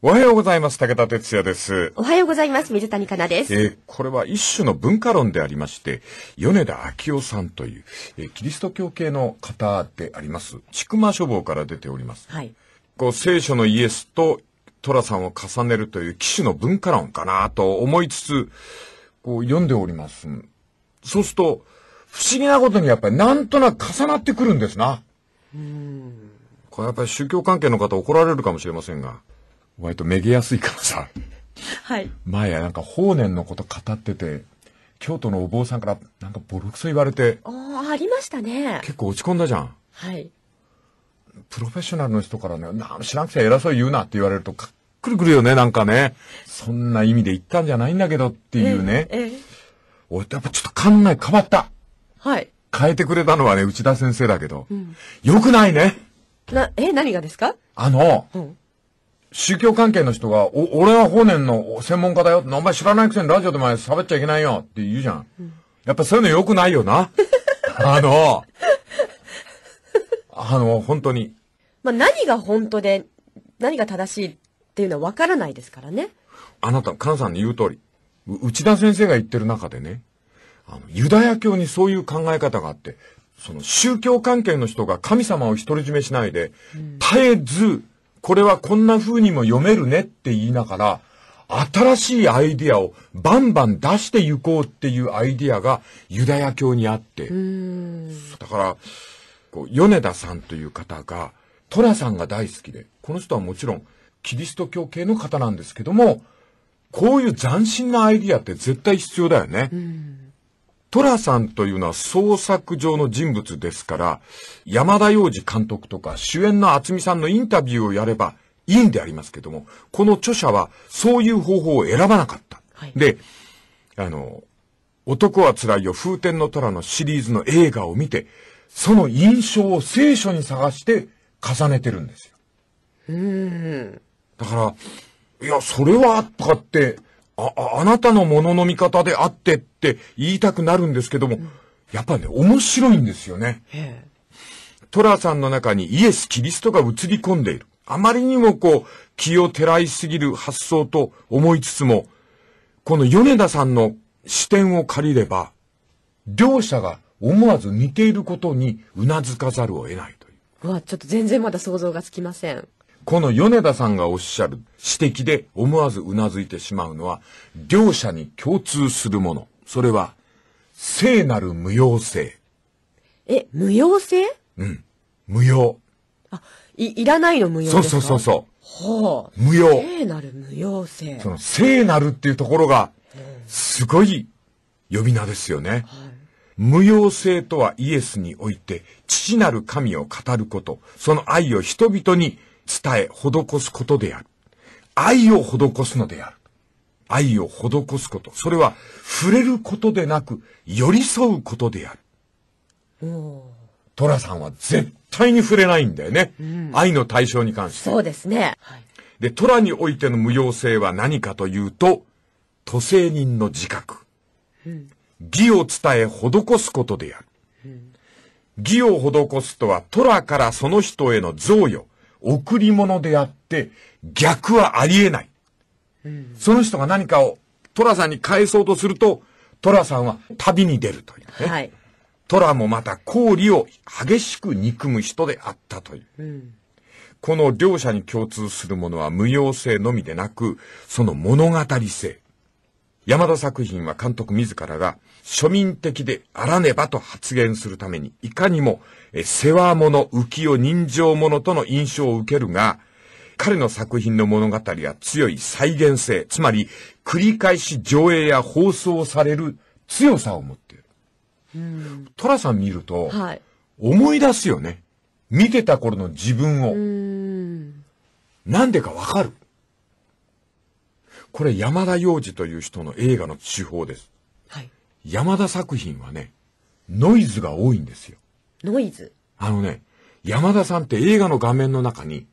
おはようございます。武田哲也です。おはようございます。水谷香奈です。えー、これは一種の文化論でありまして、米田昭夫さんという、えー、キリスト教系の方であります。千曲書房から出ております。はい。こう、聖書のイエスと寅さんを重ねるという騎士の文化論かなと思いつつ、こう、読んでおります。そうすると、不思議なことにやっぱりなんとなく重なってくるんですな。うん。これやっぱり宗教関係の方怒られるかもしれませんが。割とめげやすいからさ。はい。前なんか法然のこと語ってて、京都のお坊さんからなんかボロクソ言われて。ああ、ありましたね。結構落ち込んだじゃん。はい。プロフェッショナルの人からね、な知らなくちゃ偉そう言うなって言われると、かっくるくるよね、なんかね。そんな意味で言ったんじゃないんだけどっていうね。えー、えー、俺やっぱちょっと考え変わった。はい。変えてくれたのはね、内田先生だけど。うん、よくないね。な、え、何がですかあの、うん、宗教関係の人が、お、俺は法然の専門家だよ。名前知らないくせにラジオで前喋っちゃいけないよって言うじゃん。やっぱそういうの良くないよな。あの、あの、本当に。まあ、何が本当で、何が正しいっていうのは分からないですからね。あなた、カンさんの言う通り、内田先生が言ってる中でね、あの、ユダヤ教にそういう考え方があって、その宗教関係の人が神様を独り占めしないで、絶えず、これはこんな風にも読めるねって言いながら、新しいアイディアをバンバン出していこうっていうアイディアがユダヤ教にあって。だから、こう、米田さんという方が、トラさんが大好きで、この人はもちろん、キリスト教系の方なんですけども、こういう斬新なアイディアって絶対必要だよね。寅さんというのは創作上の人物ですから、山田洋次監督とか主演の厚美さんのインタビューをやればいいんでありますけども、この著者はそういう方法を選ばなかった。はい、で、あの、男は辛いよ、風天の虎のシリーズの映画を見て、その印象を聖書に探して重ねてるんですよ。うん。だから、いや、それは、とかって、あ、あなたのものの見方であってって言いたくなるんですけども、やっぱね、面白いんですよね。トラさんの中にイエス・キリストが映り込んでいる。あまりにもこう、気を照らいすぎる発想と思いつつも、この米田さんの視点を借りれば、両者が思わず似ていることにうなずかざるを得ないという。うわ、ちょっと全然まだ想像がつきません。この米田さんがおっしゃる指摘で思わず頷いてしまうのは、両者に共通するもの。それは、聖なる無用性。え、無用性うん。無用。あ、い、いらないの無用そうそうそうそう。ほう。無用。聖なる無用性。その聖なるっていうところが、すごい呼び名ですよね。無用性とはイエスにおいて、父なる神を語ること、その愛を人々に伝え、施すことである。愛を施すのである。愛を施すこと。それは、触れることでなく、寄り添うことである。トラさんは絶対に触れないんだよね。うん、愛の対象に関して。そうですね。で、トラにおいての無用性は何かというと、都政人の自覚。うん、義を伝え、施すことである。うん、義を施すとは、トラからその人への贈与。贈り物であって、逆はありえない。うん、その人が何かを寅さんに返そうとすると、寅さんは旅に出るというね。はい。寅もまた氷を激しく憎む人であったという。うん、この両者に共通するものは無用性のみでなく、その物語性。山田作品は監督自らが庶民的であらねばと発言するために、いかにも、え世話物、浮世、人情者との印象を受けるが、彼の作品の物語は強い再現性、つまり繰り返し上映や放送される強さを持っている。うん、トラさん見ると、はい、思い出すよね。見てた頃の自分を。んなんでかわかる。これ山田洋次という人の映画の手法です。山田作品はね、ノイズが多いんですよ。ノイズあのね、山田さんって映画の画面の中に、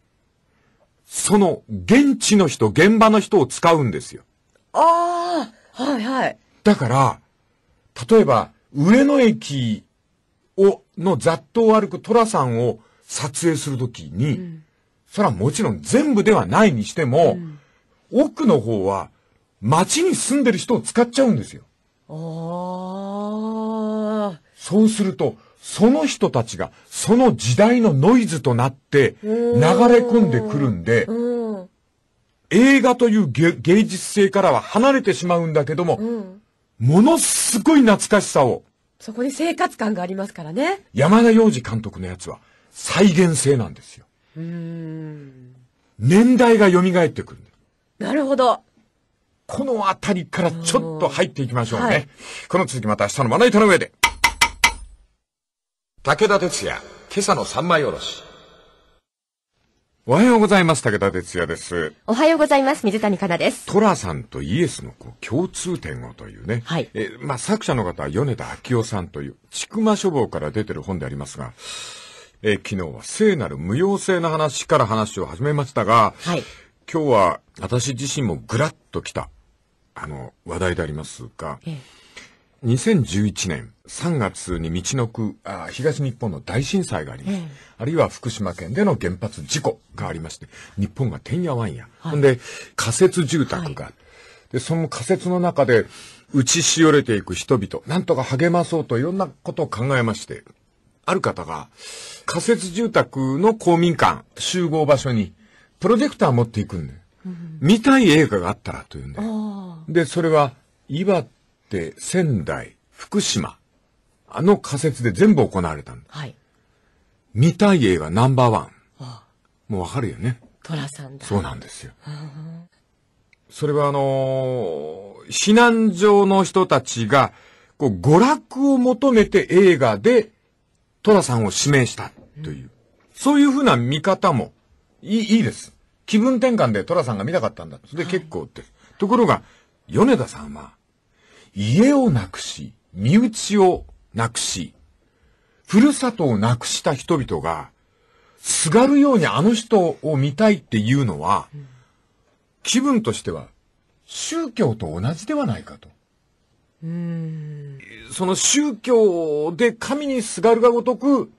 その現地の人、現場の人を使うんですよ。ああ、はいはい。だから、例えば、上野駅を、の雑踏を歩く寅さんを撮影するときに、うん、それはもちろん全部ではないにしても、うん、奥の方は街に住んでる人を使っちゃうんですよ。ああ。そうすると、その人たちが、その時代のノイズとなって、流れ込んでくるんで、映画という芸術性からは離れてしまうんだけども、ものすごい懐かしさを。そこに生活感がありますからね。山田洋次監督のやつは、再現性なんですよ。年代が蘇ってくるなるほど。このあたりからちょっと入っていきましょうね。はい、この続きまた明日のまな板の上で。武田鉄矢、今朝の三枚おろし。おはようございます。武田哲也です。おはようございます。水谷香奈です。寅さんとイエスのこう共通点をというね。はい。え、まあ、作者の方は米田昭夫さんという、くま書房から出てる本でありますが、え、昨日は聖なる無用性の話から話を始めましたが、はい。今日は私自身もぐらっときたあの、話題でありますが、2011年3月に道のくあ東日本の大震災があります、ええ、あるいは福島県での原発事故がありまして、日本がてんやわんや。はい、ほんで、仮設住宅が、はい、で、その仮設の中で、打ちしおれていく人々、なんとか励まそうといろんなことを考えまして、ある方が、仮設住宅の公民館、集合場所に、プロジェクター持っていくんよ。見たい映画があったらというんで。で、それは、岩手、仙台、福島、あの仮説で全部行われたの。はい。見たい映画ナンバーワン。もうわかるよね。寅さんだ。そうなんですよ。それはあのー、避難所の人たちが、こう、娯楽を求めて映画で、寅さんを指名したという、うん、そういうふうな見方もいい、いいです。気分転換で寅さんが見たかったんだ。で、結構って。ところが、米田さんは、家をなくし、身内をなくし、ふるさとをなくした人々が、すがるようにあの人を見たいっていうのは、気分としては、宗教と同じではないかと。その宗教で神にすがるがごとく、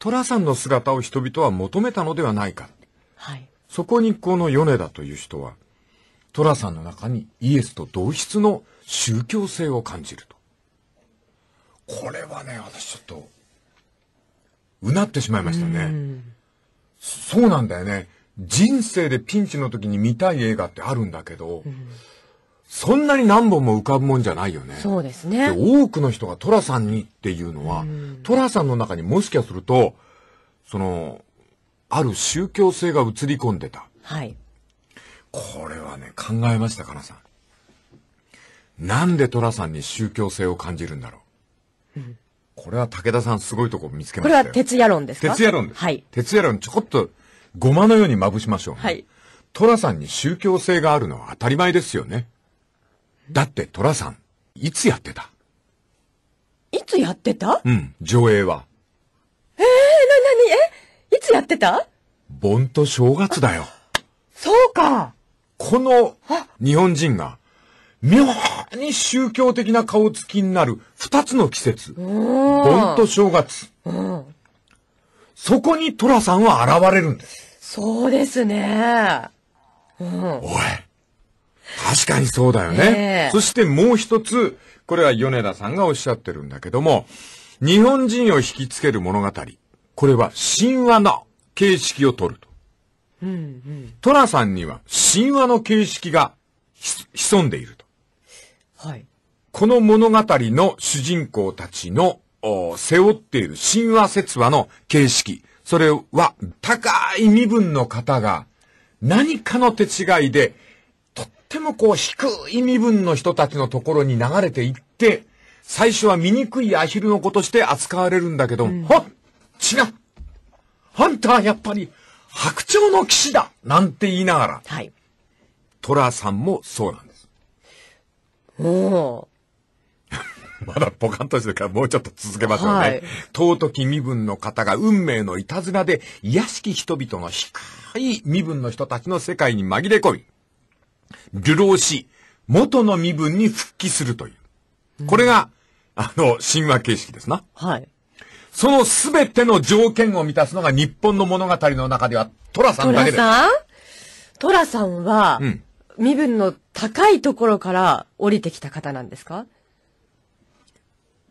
寅さんの姿を人々は求めたのではないか。はい。そこにこの米田という人は、寅さんの中にイエスと同質の宗教性を感じると。これはね、私ちょっと、うなってしまいましたね。そうなんだよね。人生でピンチの時に見たい映画ってあるんだけど、うん、そんなに何本も浮かぶもんじゃないよね。そうですね。多くの人が寅さんにっていうのは、寅、うん、さんの中にもしかすると、その、ある宗教性が映り込んでた。はい。これはね、考えました、かなさん。なんで寅さんに宗教性を感じるんだろう。これは武田さんすごいとこ見つけましたこれは哲也論ですか哲也論です。はい。哲也論ちょこっとごまのようにまぶしましょう、ね。はい。寅さんに宗教性があるのは当たり前ですよね。だって寅さん、いつやってたいつやってたうん、上映は。ええー、な、なに、えつやってた盆と正月だよ。そうかこの日本人が妙に宗教的な顔つきになる二つの季節。盆と正月。そこに寅さんは現れるんです。そうですね。うん、おい。確かにそうだよね。えー、そしてもう一つ、これは米田さんがおっしゃってるんだけども、日本人を引きつける物語。これは神話の形式を取ると。うんうん、トラさんには神話の形式が潜んでいると。はい。この物語の主人公たちの背負っている神話説話の形式。それは高い身分の方が何かの手違いでとってもこう低い身分の人たちのところに流れていって最初は醜いアヒルの子として扱われるんだけど、うん、ほっ違うあんたはやっぱり白鳥の騎士だなんて言いながら、はい。寅さんもそうなんです。おお。まだポカンとしてるからもうちょっと続けましょうね。はい、尊き身分の方が運命のいたずらで、卑しき人々の低い身分の人たちの世界に紛れ込み、流浪し、元の身分に復帰するという。これが、うん、あの、神話形式ですな。はい。その全ての条件を満たすのが日本の物語の中ではトラさんだけです。トラさんトラさんは、身分の高いところから降りてきた方なんですか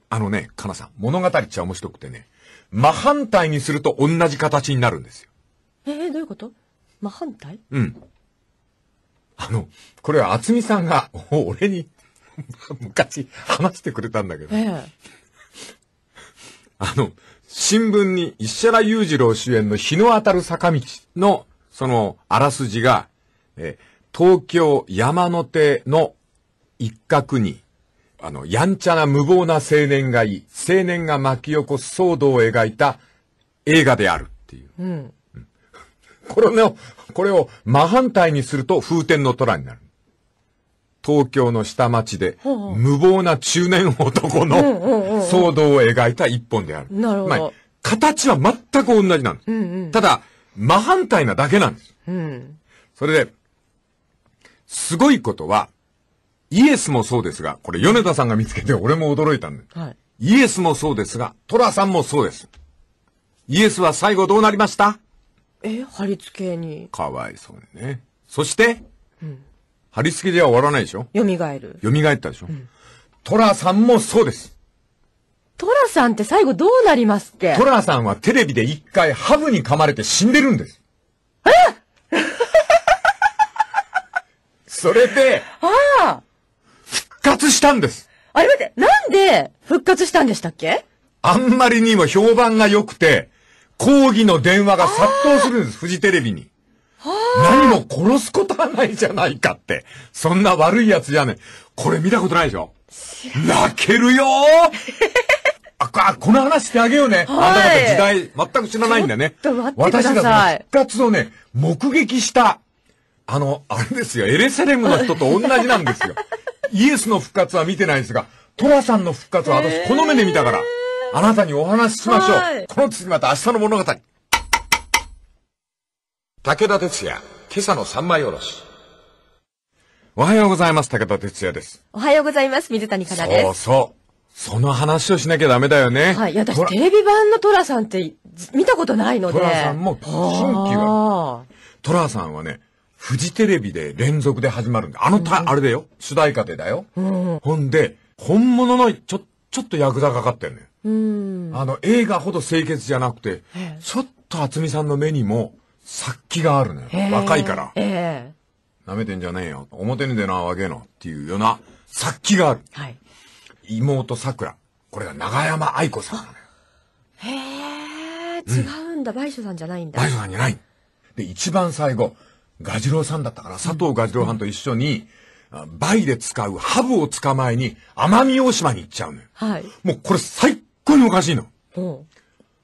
あのね、かなさん、物語っちゃ面白くてね、真反対にすると同じ形になるんですよ。えー、どういうこと真反対うん。あの、これは厚みさんが、俺に 昔話してくれたんだけど、えーあの、新聞に石原裕次郎主演の日の当たる坂道の、その、あらすじが、え東京山手の一角に、あの、やんちゃな無謀な青年がいい、青年が巻き起こす騒動を描いた映画であるっていう。うん。これを、これを真反対にすると風天の虎になる。東京の下町で、無謀な中年男の騒動を描いた一本である。なるほど。形は全く同じなんです。うんうん、ただ、真反対なだけなんです。うん、それで、すごいことは、イエスもそうですが、これ米田さんが見つけて俺も驚いたんです。はい、イエスもそうですが、トラさんもそうです。イエスは最後どうなりましたえ、貼り付けに。かわいそうにね。そして、貼り付けでは終わらないでしょ蘇る。蘇ったでしょ、うん、トラさんもそうです。トラさんって最後どうなりますっけトラさんはテレビで一回ハブに噛まれて死んでるんです。え それで、ああ。復活したんです。あれ待って、なんで復活したんでしたっけあんまりにも評判が良くて、抗議の電話が殺到するんです、フジテレビに。何も殺すことはないじゃないかって。そんな悪いやつじゃねえ。これ見たことないでしょ泣けるよ あ、この話してあげようね。はい、あんた方時代全く知らないんだね。私が復活をね、目撃した、あの、あれですよ、エレセレムの人と同じなんですよ。イエスの復活は見てないんですが、トラさんの復活は私この目で見たから、あなたにお話ししましょう。この次また明日の物語。武田哲也、今朝の三枚おろし。おはようございます。武田哲也です。おはようございます。水谷香奈です。そうそう。その話をしなきゃダメだよね。はい。いや、私テレビ版のトラさんって見たことないので。トラさんも新規は。トラさんはね、フジテレビで連続で始まるんだ。あのた、うん、あれだよ。主題歌でだよ。うん、ほんで、本物のちょ、ちょっと役座ザがかってるのよ。うん、あの、映画ほど清潔じゃなくて、ちょっと厚みさんの目にも、殺気があるね。若いから。ええー。舐めてんじゃねえよ。表に出なわけの。っていうような殺気がある。はい。妹桜。これが長山愛子さんなのよ。へえ、違うんだ。倍賞、ん、さんじゃないんだ。倍賞さんじゃない。で、一番最後、ガジロウさんだったから、佐藤ガジロウさんと一緒に、倍、うん、で使うハブを捕まえに奄美大島に行っちゃうのよ。はい。もうこれ最高におかしいの。うん。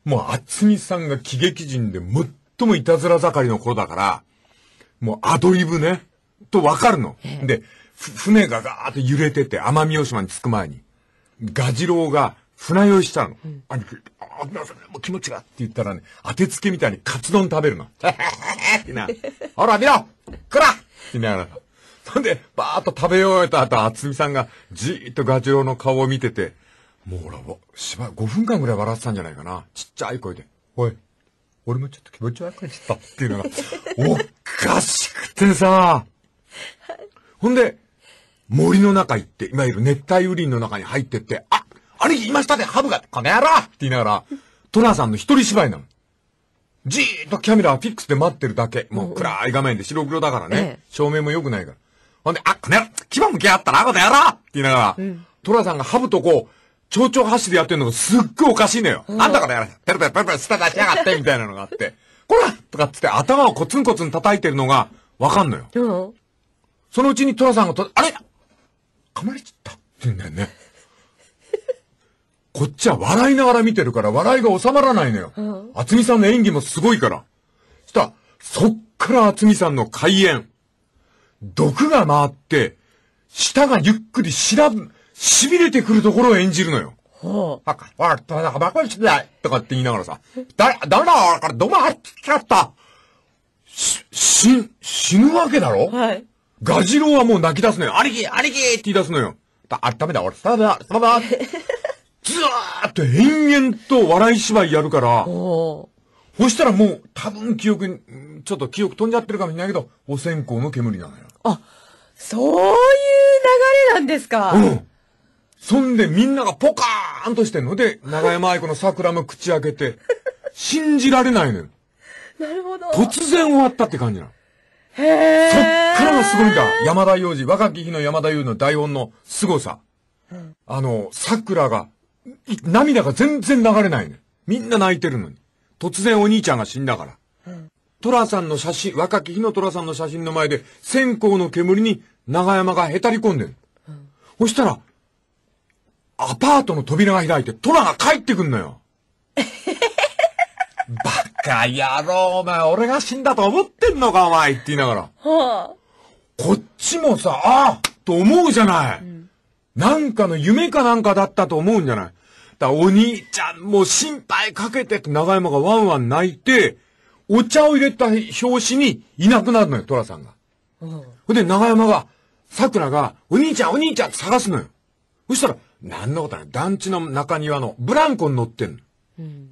もう、厚みさんが喜劇人でむっもいたずら盛りの頃だから、もうアドリブね、とわかるの。で、船がガーッと揺れてて、奄美大島に着く前に、ガジロウが船酔いしたの。うん、兄貴、あ、もう気持ちがって言ったらね、当てつけみたいにカツ丼食べるの。ってな、ほら見ろこらってながら。んで、ばーっと食べ終えた後、厚美さんがじーっとガジロウの顔を見てて、もうほら、しば5分間ぐらい笑ってたんじゃないかな。ちっちゃい声で。おい、俺もちょっと気持ち悪くなっちゃったっていうのが、おかしくてさ、ほんで、森の中行って、いわゆる熱帯雨林の中に入ってって、あ兄貴いましたねハブがこの野郎って言いながら、トラさんの一人芝居なの。じーっとキャメラはフィックスで待ってるだけ。もう暗い画面で白黒だからね。照明も良くないから。ほんで、あ、この野郎牙向き合ったな、この野郎って言いながら、うん、トラさんがハブとこう、蝶々箸でやってんのがすっごいおかしいのよ。あんたからやらペロペロペロペロ、スタタしやがってみたいなのがあって、こらとかつって頭をコツンコツン叩いてるのがわかんのよ。そのうちにトラさんがと、あれ噛まれちゃったってんだよね。こっちは笑いながら見てるから笑いが収まらないのよ。うん、厚みさんの演技もすごいから。そしたら、そっから厚みさんの開演。毒が回って、舌がゆっくり調べ、痺れてくるところを演じるのよ。ほう。あか、わかった、わかっい。とかって言いながらさ、だ、だだ、から、どまはっちゃった。し、死、ぬわけだろはい。ガジロウはもう泣き出すのよ。兄貴、兄貴って言い出すのよ。あ、ダメだ、俺、ダだ、ダだ。ずーっと延々と笑い芝居やるから、そしたらもう多分記憶に、ちょっと記憶飛んじゃってるかもしれないけど、お線香の煙なのよ。あ、そういう流れなんですか。うん。そんでみんながポカーンとしてんので、長山愛子の桜も口開けて、信じられないのよ。なるほど。突然終わったって感じなの。へえ。そっからのすごいんだ。山田洋次、若き日の山田洋次の台本の凄さ。あの、桜が、涙が全然流れないのよ。みんな泣いてるのに。突然お兄ちゃんが死んだから。うん、寅さんの写真、若き日の寅さんの写真の前で、線香の煙に長山がへたり込んでる。うん、そしたら、アパートの扉が開いて、トラが帰ってくんのよ。バカ野郎、お前、俺が死んだと思ってんのか、お前、って言いながら。はあ、こっちもさ、ああと思うじゃない、うん、なんかの夢かなんかだったと思うんじゃないだお兄ちゃんも心配かけて、長山がワンワン泣いて、お茶を入れた表紙にいなくなるのよ、トラさんが。ほ、うん、で、長山が、桜が、お兄ちゃん、お兄ちゃんって探すのよ。そしたら、何のことない。団地の中庭のブランコに乗ってんの。うん、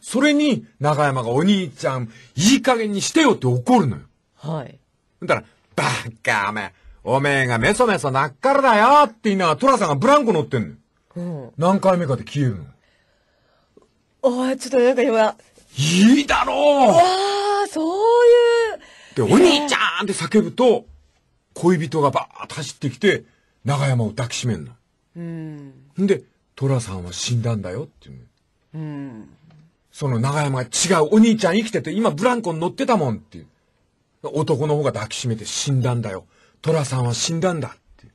それに、長山がお兄ちゃん、いい加減にしてよって怒るのよ。はい。だから、バカおめえ、おめえがメソメソなっからだよって言いながら、トラさんがブランコ乗ってんのよ。うん、何回目かで消えるの。おい、ちょっとなんか今。いいだろうわあ、そういう。で、お兄ちゃんって叫ぶと、恋人がバーッと走ってきて、長山を抱きしめんの。うん、で寅さんは死んだんだよっていう、うん、その永山が違うお兄ちゃん生きてて今ブランコに乗ってたもんっていう男の方が抱きしめて死んだんだよ寅さんは死んだんだって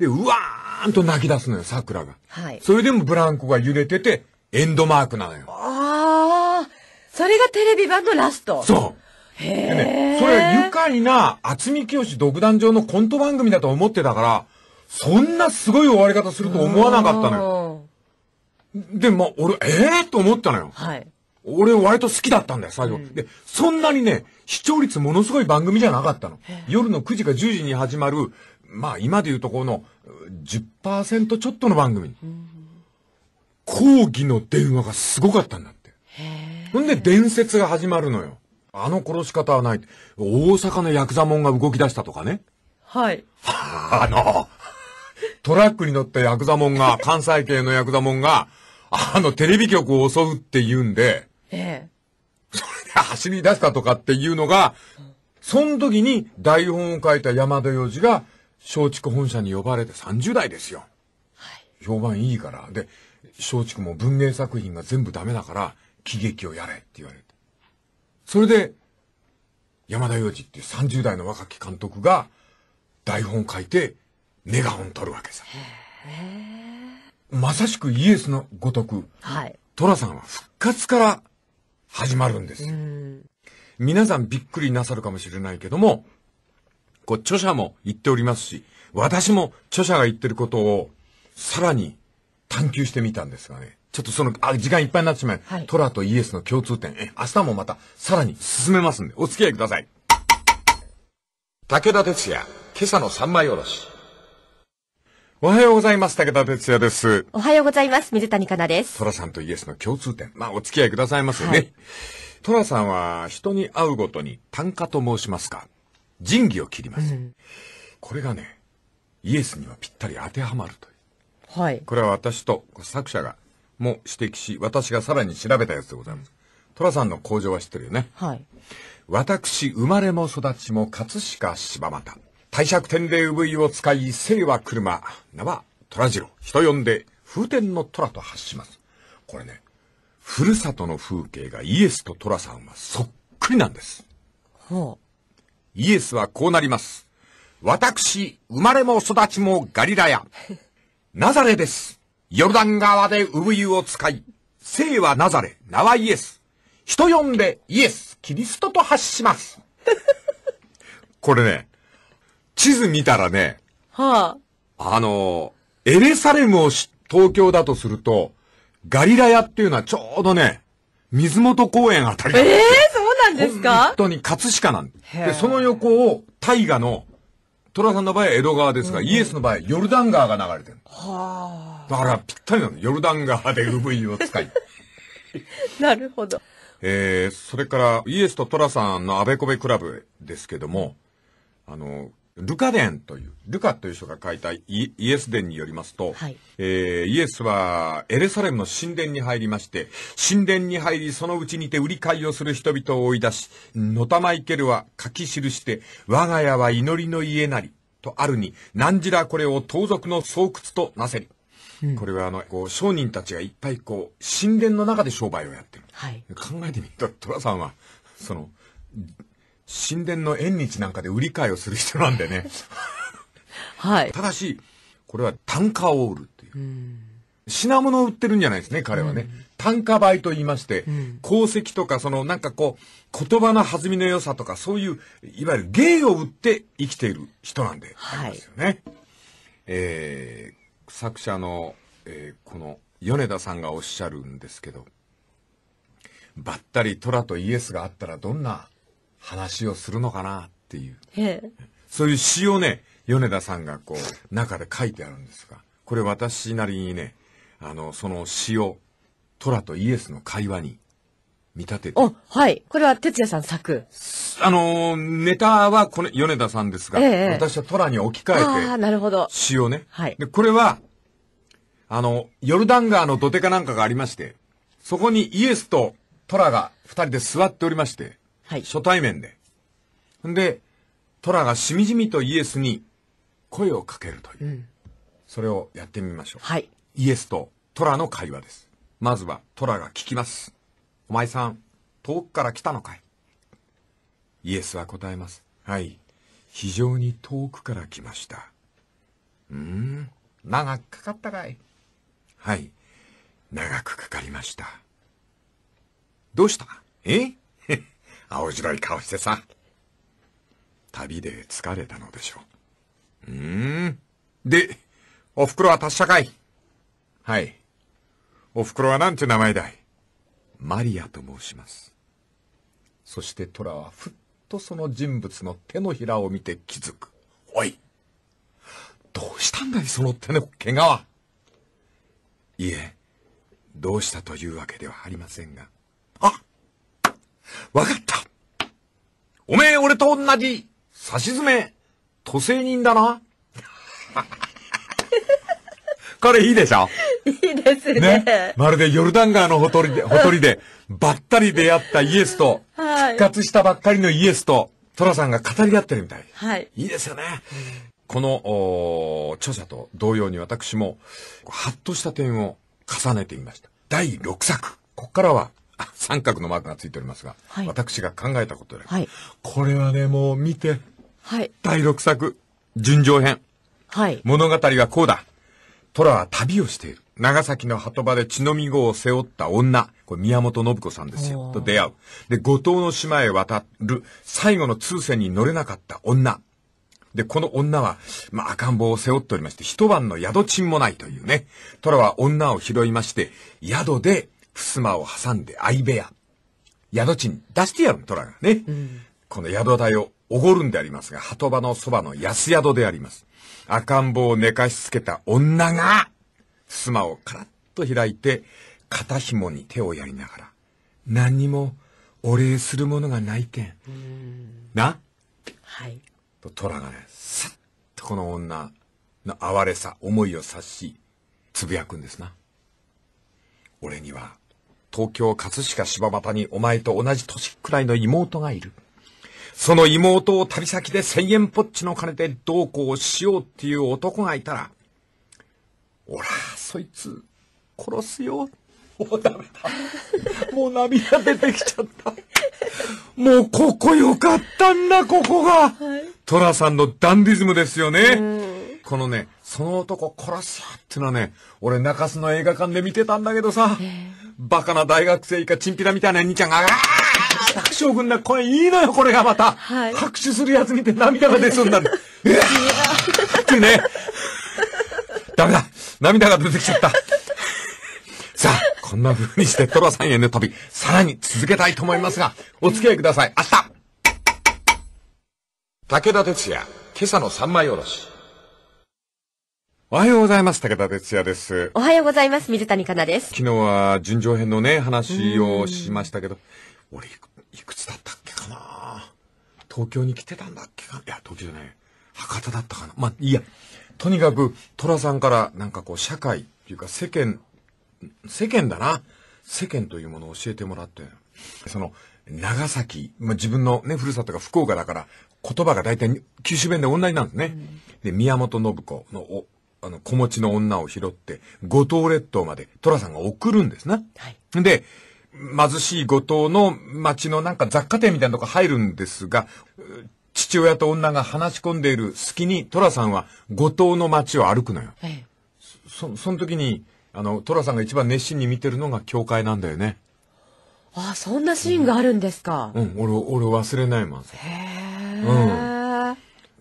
でうわーんと泣き出すのよ桜が、はい、それでもブランコが揺れててエンドマークなのよああそれがテレビ版のラストそうへえ、ね、それは愉快な渥美清独壇場のコント番組だと思ってたからそんなすごい終わり方すると思わなかったのよ。で、まあ、俺、ええー、と思ったのよ。はい。俺、割と好きだったんだよ、最後、うん、で、そんなにね、視聴率ものすごい番組じゃなかったの。夜の9時か10時に始まる、まあ、今でいうとこの10%ちょっとの番組。うん、抗議の電話がすごかったんだって。ほんで、伝説が始まるのよ。あの殺し方はない。大阪のヤクザモンが動き出したとかね。はい。あの、トラックに乗ったヤクザモンが、関西系のヤクザモンが、あの、テレビ局を襲うって言うんで、ええ。それで走り出したとかっていうのが、その時に台本を書いた山田洋次が、松竹本社に呼ばれて30代ですよ。はい。評判いいから。で、松竹も文芸作品が全部ダメだから、喜劇をやれって言われて。それで、山田洋次っていう30代の若き監督が、台本書いて、メガホン取るわけさ。まさしくイエスのごとく、はい、トラさんは復活から始まるんです。皆さんびっくりなさるかもしれないけども、こう著者も言っておりますし、私も著者が言ってることをさらに探求してみたんですがね、ちょっとその、あ、時間いっぱいになってしまう。はい、トラとイエスの共通点、え、明日もまたさらに進めますんで、お付き合いください。武田鉄矢、今朝の三枚おろし。おはようございます。武田哲也です。おはようございます。水谷香奈です。トラさんとイエスの共通点。まあ、お付き合いくださいますよね。はい、トラさんは、人に会うごとに単価と申しますか、仁義を切ります、うん、これがね、イエスにはぴったり当てはまるという。はい。これは私と作者が、も指摘し、私がさらに調べたやつでございます。トラさんの工場は知ってるよね。はい。私、生まれも育ちも葛飾柴又。帝釈天産湯を使い、生は車、名は虎次郎、人呼んで風天の虎と発します。これね、ふるさとの風景がイエスと虎さんはそっくりなんです。ほう。イエスはこうなります。私、生まれも育ちもガリラヤ。ナザレです。ヨルダン川で産湯を使い、生はナザレ、名はイエス。人呼んでイエス、キリストと発します。これね、地図見たらね、はあ、あの、エレサレムをし、東京だとすると、ガリラ屋っていうのはちょうどね、水元公園あたりええー、そうなんですか本当に葛飾なんで、その横を大河の、寅さんの場合は江戸川ですが、うん、イエスの場合、ヨルダン川が流れてる。はあ。だからぴったりなの。ヨルダン川で産湯を使い。なるほど。えー、それから、イエスと寅さんのあべこべクラブですけども、あの、ルカ伝という、ルカという人が書いたイエス伝によりますと、はい、えー、イエスはエルサレムの神殿に入りまして、神殿に入りそのうちにて売り買いをする人々を追い出し、のたまいけるは書き記して、我が家は祈りの家なり、とあるに、何じらこれを盗賊の巣窟となせり。これはあの、こう、商人たちがいっぱいこう、神殿の中で商売をやってる。はい、考えてみると、寅さんは、その、神殿の縁日なんかで売り買いをする人なんでね。はい。ただし、これは単価を売るっていう。う品物を売ってるんじゃないですね、彼はね。うん、単価倍と言いまして、うん、功績とか、そのなんかこう、言葉の弾みの良さとか、そういう、いわゆる芸を売って生きている人なんで、ありますよね。はい、えー、作者の、えー、この、米田さんがおっしゃるんですけど、ばったり虎とイエスがあったらどんな話をするのかなっていう、そういう詩をね米田さんがこう中で書いてあるんですがこれ私なりにねあのその詩をトラとイエスの会話に見立てておはいこれは哲也さん作あのネタはこれ米田さんですが、え、私はトラに置き換えてなるほど詩をね、はい、でこれはあのヨルダン川の土手かなんかがありましてそこにイエスとトラが二人で座っておりましてはい、初対面で。んで、トラがしみじみとイエスに声をかけるという。うん、それをやってみましょう。はい、イエスとトラの会話です。まずはトラが聞きます。お前さん、遠くから来たのかいイエスは答えます。はい。非常に遠くから来ました。うーん、長くかかったかいはい。長くかかりました。どうしたえ青白い顔してさ。旅で疲れたのでしょう。うーん。で、お袋は達者かいはい。お袋は何て名前だいマリアと申します。そしてトラはふっとその人物の手のひらを見て気づく。おいどうしたんだいその手の怪我はいえ、どうしたというわけではありませんが。あわかったおめえ俺と同じ、差し詰め、都政人だな。こ れいいでしょいいですねね。まるでヨルダン川のほとりで、ほとりで、ばったり出会ったイエスと、復活したばっかりのイエスと、トラさんが語り合ってるみたい。はい。いいですよね。この、著者と同様に私も、ハッとした点を重ねてみました。第6作。ここからは、三角のマークがついておりますが、はい、私が考えたことで、はい、これはね、もう見て、はい、第6作、純情編。はい、物語はこうだ。虎は旅をしている。長崎の鳩場で血のみ子を背負った女。これ宮本信子さんですよ。と出会う。で、五島の島へ渡る最後の通船に乗れなかった女。で、この女は、まあ、赤ん坊を背負っておりまして、一晩の宿賃もないというね。虎は女を拾いまして、宿で襖を挟んで相部屋。宿地に出してやる虎がね。うん、この宿代をおごるんでありますが、鳩場のそばの安宿であります。赤ん坊を寝かしつけた女が、襖をカラッと開いて、肩紐に手をやりながら、何にもお礼するものがないけん。んなはい。と虎がね、さっとこの女の哀れさ、思いを察し、つぶやくんですな。俺には、東京葛飾柴又にお前と同じ年くらいの妹がいる。その妹を旅先で千円ぽっちの金でどうこうしようっていう男がいたら、おら、そいつ、殺すよ。もうダメだ。もう涙出てきちゃった。もうここよかったんだ、ここが。はい、トラさんのダンディズムですよね。このね、その男殺すよっていうのはね、俺中洲の映画館で見てたんだけどさ、バカな大学生以下、チンピラみたいな兄ちゃんが、あ百将軍だ、声いいのよ、これがまた。はい、拍手するやつ見て涙が出そうになる。うわってね。ダメだ。涙が出てきちゃった。さあ、こんな風にしてトラさんへの旅、さらに続けたいと思いますが、お付き合いください。明日武田鉄矢、今朝の三枚おろし。おはようございます。武田哲也です。おはようございます。水谷香奈です。昨日は順情編のね、話をしましたけど、俺いくつだったっけかな東京に来てたんだっけかいや、東京じゃない。博多だったかなまあ、いいや。とにかく、寅さんからなんかこう、社会っていうか世間、世間だな。世間というものを教えてもらって、その、長崎、まあ、自分のね、ふるさとが福岡だから、言葉が大体九州弁で同じなんですね。で、宮本信子のおあの、子持ちの女を拾って、五島列島まで寅さんが送るんですね。はい。で、貧しい五島の町のなんか雑貨店みたいなとこ入るんですが、父親と女が話し込んでいる隙に寅さんは五島の町を歩くのよ。はい。そ、その時に、あの、寅さんが一番熱心に見てるのが教会なんだよね。ああ、そんなシーンがあるんですか。うん、うん、俺、俺忘れないもん。へえ。うん。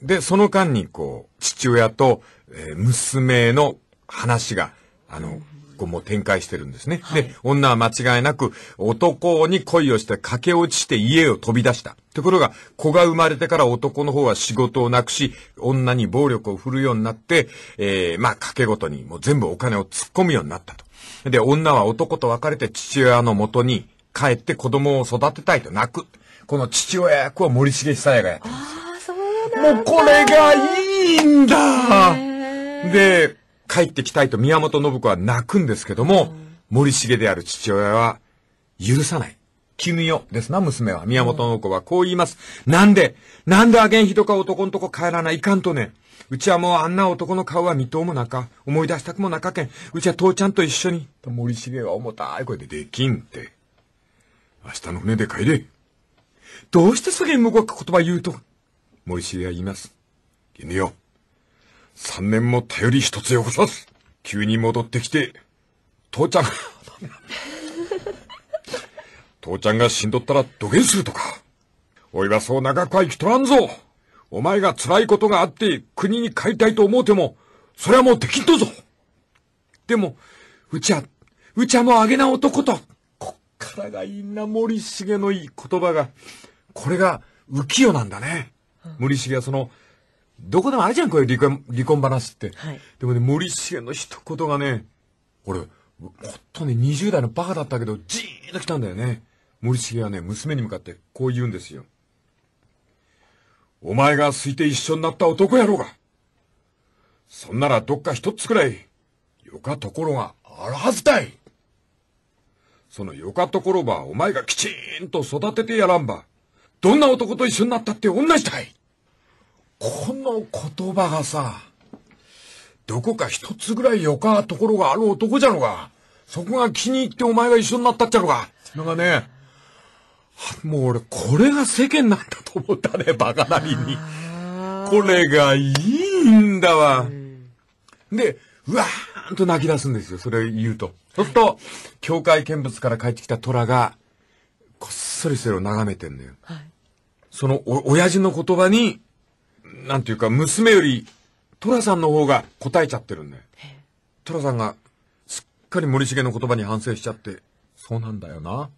で、その間にこう、父親とえー、娘の話が、あの、こうも展開してるんですね。はい、で、女は間違いなく男に恋をして駆け落ちして家を飛び出した。ところが、子が生まれてから男の方は仕事をなくし、女に暴力を振るようになって、えー、まあ、賭けごとにもう全部お金を突っ込むようになったと。で、女は男と別れて父親の元に帰って子供を育てたいと泣く。この父親役を森重久也がやってるんですよ。ああ、そうなんだ。もうこれがいいんだで、帰ってきたいと宮本信子は泣くんですけども、うん、森重である父親は許さない。君よ、ですな、娘は。宮本信子はこう言います。うん、なんで、なんであげんひとか男んとこ帰らないかんとね。うちはもうあんな男の顔は見とうもなか、思い出したくもなかけん。うちは父ちゃんと一緒に。と森重は重たい声でできんって。明日の船で帰れ。どうしてすぐに動く言葉言うと。森重は言います。君よ。三年も頼り一つよこさず、急に戻ってきて、父ちゃん、父ちゃんが死んどったら土下するとか。おいはそう長くは生きとらんぞ。お前が辛いことがあって国に帰りたいと思うても、それはもうできんとぞ。でも、うちは、うちはもうあげな男と、こっからがいいな森重のいい言葉が、これが浮世なんだね。森重はその、どこでもあるじゃん、こういう離婚、離婚話って。はい、でもね、森重の一言がね、俺、もっとね、20代のバカだったけど、じーっと来たんだよね。森重はね、娘に向かってこう言うんですよ。お前がいて一緒になった男やろうが。そんならどっか一つくらい、よかところがあるはずたい。そのよかところば、お前がきちんと育ててやらんば、どんな男と一緒になったって女したい。この言葉がさ、どこか一つぐらいよかところがある男じゃろが。そこが気に入ってお前が一緒になったっちゃろが。なんかね、もう俺これが世間なんだと思ったね、バカなりに。これがいいんだわ。で、うわーんと泣き出すんですよ、それ言うと。そうすると、教会見物から帰ってきた虎が、こっそりそれを眺めてんのよ。はい、そのお、親父の言葉に、なんていうか、娘より、寅さんの方が答えちゃってるんだよ。寅さんが、すっかり森重の言葉に反省しちゃって、そうなんだよな。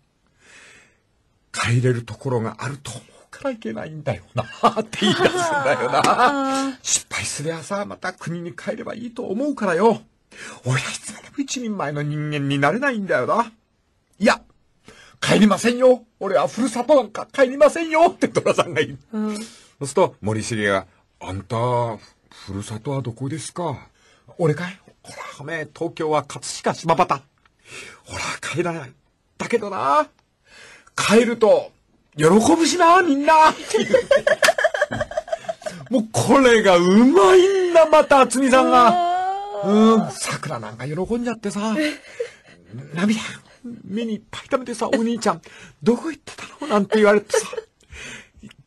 帰れるところがあると思うからいけないんだよな、って言い出すんだよな。失敗すりゃさ、また国に帰ればいいと思うからよ。俺はいつまでも一人前の人間になれないんだよな。いや、帰りませんよ。俺はふるさとなんか帰りませんよって寅さんが言う。うんそうすると、森重が、あんた、ふるさとはどこですか俺かいほら、おめえ、東京は葛飾島端。ほら、帰らない。だけどな、帰ると、喜ぶしな、みんな もうこれがうまいんだ、また、つみさんが。うん、桜なんか喜んじゃってさ、涙、目にいっぱい溜めてさ、お兄ちゃん、どこ行ってたのなんて言われてさ。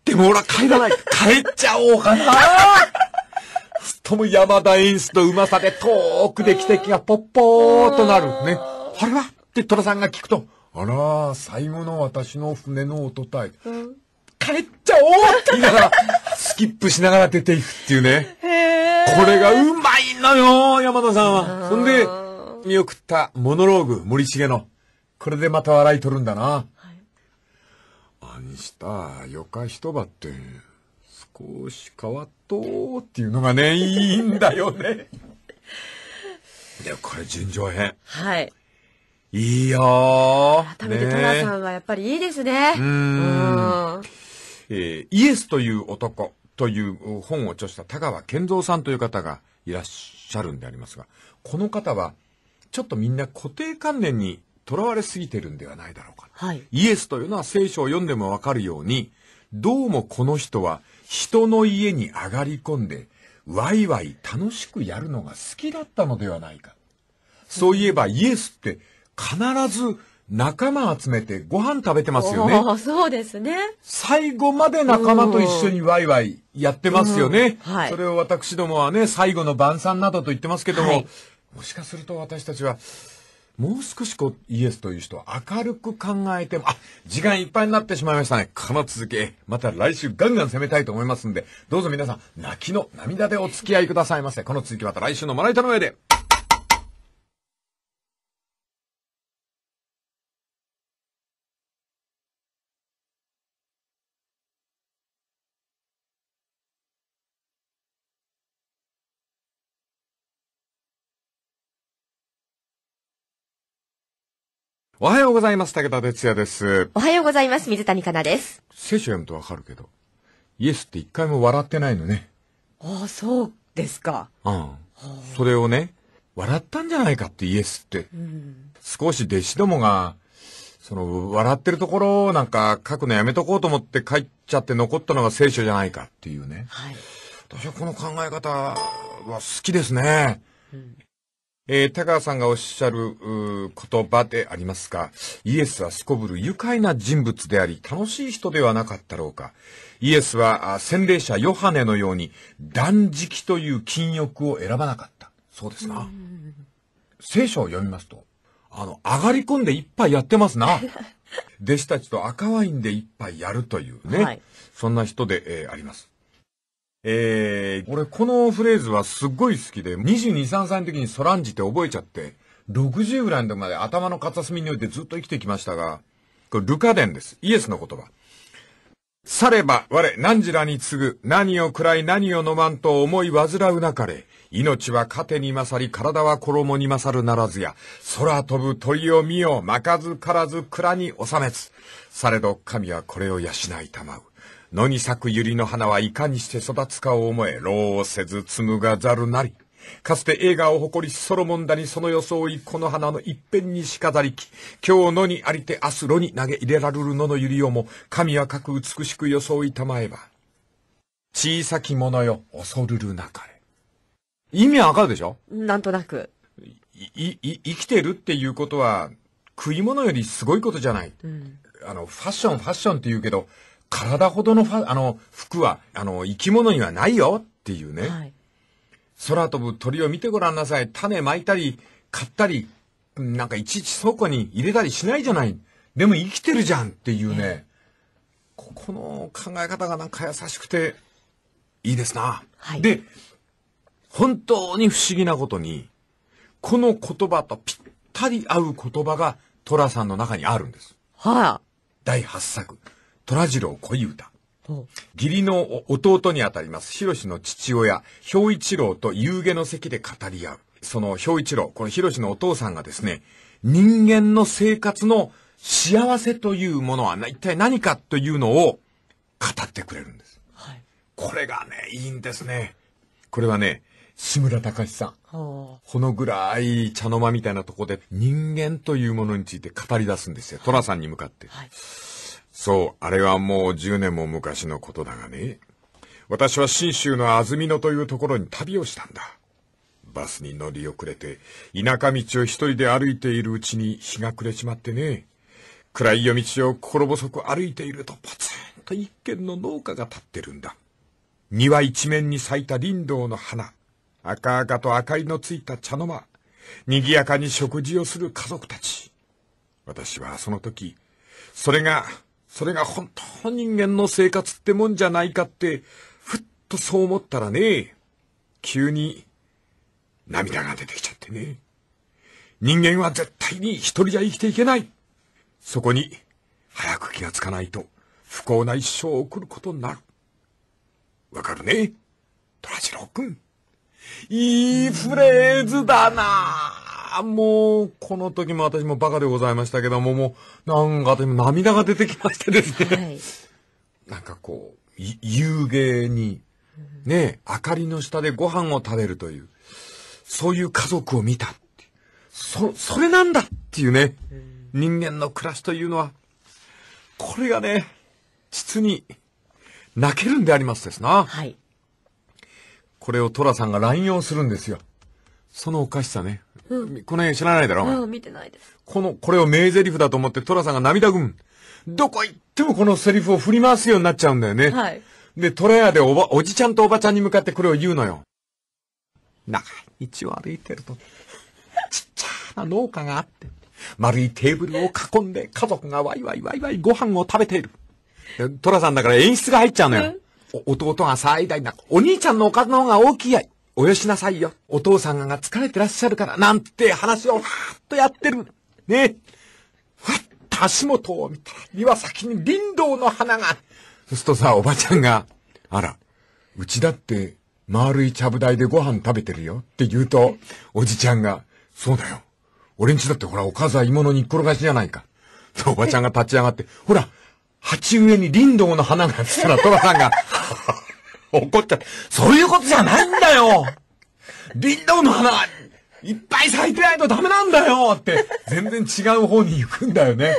でも俺は帰らない。帰っちゃおうかな。とも山田演ンスのうまさで遠くで汽笛がポッポーとなる。ね。あれはって虎さんが聞くと、あら、最後の私の船の音たうん、帰っちゃおうって言いながら、スキップしながら出ていくっていうね。これがうまいのよ、山田さんは。そんで、見送ったモノローグ、森重の。これでまた笑いとるんだな。にしたよかひとばって少し変わっとうっていうのがね いいんだよねでこれ尋常編はいいいよ改めてトラさんはやっぱりいいですねうんえー、イエスという男という本を著した田川健三さんという方がいらっしゃるんでありますが、この方は、ちょっとみんな固定観念に囚われすぎてるんではないだろうか、はい、イエスというのは聖書を読んでもわかるように、どうもこの人は人の家に上がり込んで、ワイワイ楽しくやるのが好きだったのではないか。そういえばイエスって必ず仲間集めてご飯食べてますよね。そうですね。最後まで仲間と一緒にワイワイやってますよね。はい、それを私どもはね、最後の晩餐などと言ってますけども、はい、もしかすると私たちは、もう少しこう、イエスという人は明るく考えても、あ、時間いっぱいになってしまいましたね。この続き、また来週ガンガン攻めたいと思いますんで、どうぞ皆さん、泣きの涙でお付き合いくださいませ。この続きまた来週のまな板の上で。おはようございます。武田哲也です。おはようございます。水谷香奈です。聖書読むとわかるけど、イエスって一回も笑ってないのね。ああ、そうですか。うん。それをね、笑ったんじゃないかってイエスって。うん、少し弟子どもが、その、笑ってるところをなんか書くのやめとこうと思って書いちゃって残ったのが聖書じゃないかっていうね。はい。私はこの考え方は好きですね。えー、田川さんがおっしゃる言葉でありますが、イエスはすこぶる愉快な人物であり、楽しい人ではなかったろうか。イエスは洗礼者ヨハネのように断食という禁欲を選ばなかった。そうですな。聖書を読みますと、あの、上がり込んで一杯やってますな。弟子たちと赤ワインで一杯やるというね、はい、そんな人で、えー、あります。えー、俺このフレーズはすっごい好きで、22、3歳の時にソランジって覚えちゃって、60ぐらいの時まで頭の片隅においてずっと生きてきましたが、これルカデンです。イエスの言葉。されば我何時らに次ぐ何を喰らい何を飲まんと思い煩うなかれ命は糧に勝り体は衣に勝るならずや空飛ぶ鳥を見よまかずからず蔵に収めつされど神はこれを養いたまう野に咲く百合の花はいかにして育つかを思え、労をせず紡がざるなり。かつて映画を誇りソロモンだにその装いこの花の一辺にしかざりき、今日野にありて明日炉に投げ入れられる野の百合をも、神は各美しく装いたまえば。小さき者よ、恐るるなかれ。意味わかるでしょなんとなく。い、い、生きてるっていうことは、食い物よりすごいことじゃない。うん、あの、ファッション、ファッションって言うけど、体ほどのファ、あの、服は、あの、生き物にはないよっていうね。はい、空飛ぶ鳥を見てごらんなさい。種まいたり、買ったり、なんかいちいち倉庫に入れたりしないじゃない。でも生きてるじゃんっていうね。ここの考え方がなんか優しくて、いいですな。はい、で、本当に不思議なことに、この言葉とぴったり合う言葉が、寅さんの中にあるんです。はい、あ、第8作。虎次郎恋歌。義理の弟にあたります、広の父親、兵一郎と夕下の席で語り合う。その兵一郎、この広のお父さんがですね、人間の生活の幸せというものは一体何かというのを語ってくれるんです。はい、これがね、いいんですね。これはね、志村隆さん。ほのぐらい茶の間みたいなとこで人間というものについて語り出すんですよ。寅さんに向かって。はいそう、あれはもう10年も昔のことだがね。私は信州の安曇野というところに旅をしたんだ。バスに乗り遅れて、田舎道を一人で歩いているうちに日が暮れちまってね。暗い夜道を心細く歩いているとポツンと一軒の農家が立ってるんだ。庭一面に咲いた林道の花、赤々と明かりのついた茶の間、賑やかに食事をする家族たち。私はその時、それがそれが本当人間の生活ってもんじゃないかって、ふっとそう思ったらね、急に涙が出てきちゃってね。人間は絶対に一人じゃ生きていけない。そこに早く気がつかないと不幸な一生を送ることになる。わかるね虎次郎くん。いいフレーズだなあ、もう、この時も私もバカでございましたけども、もう、なんか私も涙が出てきましてですね。はい、なんかこう、夕芸に、ね、明かりの下でご飯を食べるという、そういう家族を見たってそ、それなんだっていうね。人間の暮らしというのは、これがね、実に、泣けるんでありますですな。はい。これを寅さんが乱用するんですよ。そのおかしさね。この辺知らないだろ、お前。うん、見てないです。この、これを名台詞だと思って、トラさんが涙ぐん。どこ行ってもこのセリフを振り回すようになっちゃうんだよね。はい。で、トラヤでおば、おじちゃんとおばちゃんに向かってこれを言うのよ。長い道を歩いてると、ちっちゃな農家があって、丸いテーブルを囲んで家族がワイワイワイワイご飯を食べている。トラさんだから演出が入っちゃうのよ。うん、弟が最大な、お兄ちゃんのおかずの方が大きいやい。およしなさいよ。お父さんが疲れてらっしゃるから、なんて話をわっとやってる。ね。ふわっと足元を見たら、庭先に林道の花が。そうするとさ、おばちゃんが、あら、うちだって、丸いちゃぶ台でご飯食べてるよって言うと、おじちゃんが、そうだよ。俺んちだってほら、おかずは芋の煮っ転がしじゃないか。と、おばちゃんが立ち上がって、ほら、鉢植えに林道の花がそしたら、トラさんが、怒っちゃそういうことじゃないんだよリンドウの花いっぱい咲いてないとダメなんだよって、全然違う方に行くんだよね。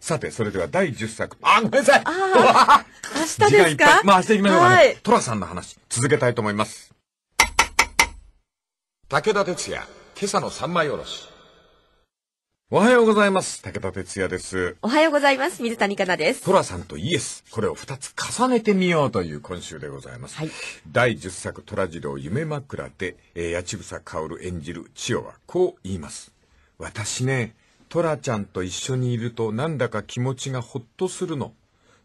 さて、それでは第10作。あ、ごめんなさい明日ですかまあ明日行きましょうかね。はい、トラさんの話、続けたいと思います。武田鉄矢、今朝の三枚おろし。おはようございます。武田哲也です。おはようございます。水谷香奈です。寅さんとイエス。これを二つ重ねてみようという今週でございます。はい、第十0作寅次郎夢枕で、えー、八千草薫演じる千代はこう言います。私ね、寅ちゃんと一緒にいるとなんだか気持ちがほっとするの。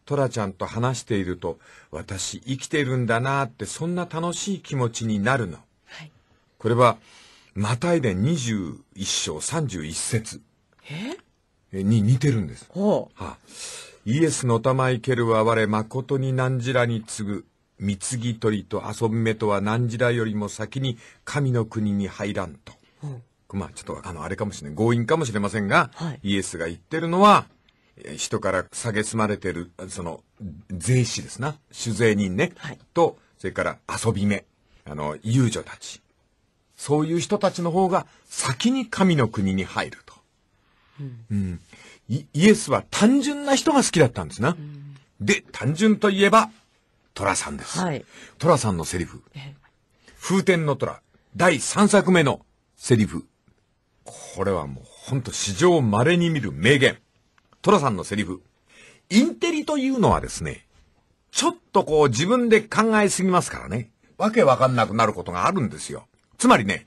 寅ちゃんと話していると、私生きてるんだなーってそんな楽しい気持ちになるの。はい、これは、またいで21章31節。えに似てるんです。はあ、イエスの玉いけるは我誠に何じらに次ぐ貢ぎ取りと遊び目とは何時らよりも先に神の国に入らんと。まあちょっとあのあれかもしれない強引かもしれませんが、はい、イエスが言ってるのは人から蔑まれてるその税士ですな酒税人ね、はい、とそれから遊び目あの遊女たちそういう人たちの方が先に神の国に入るうん、イエスは単純な人が好きだったんですな。うん、で、単純といえば、寅さんです。はい。寅さんのセリフ。風天の虎、第3作目のセリフ。これはもうほんと史上稀に見る名言。寅さんのセリフ。インテリというのはですね、ちょっとこう自分で考えすぎますからね。わけわかんなくなることがあるんですよ。つまりね、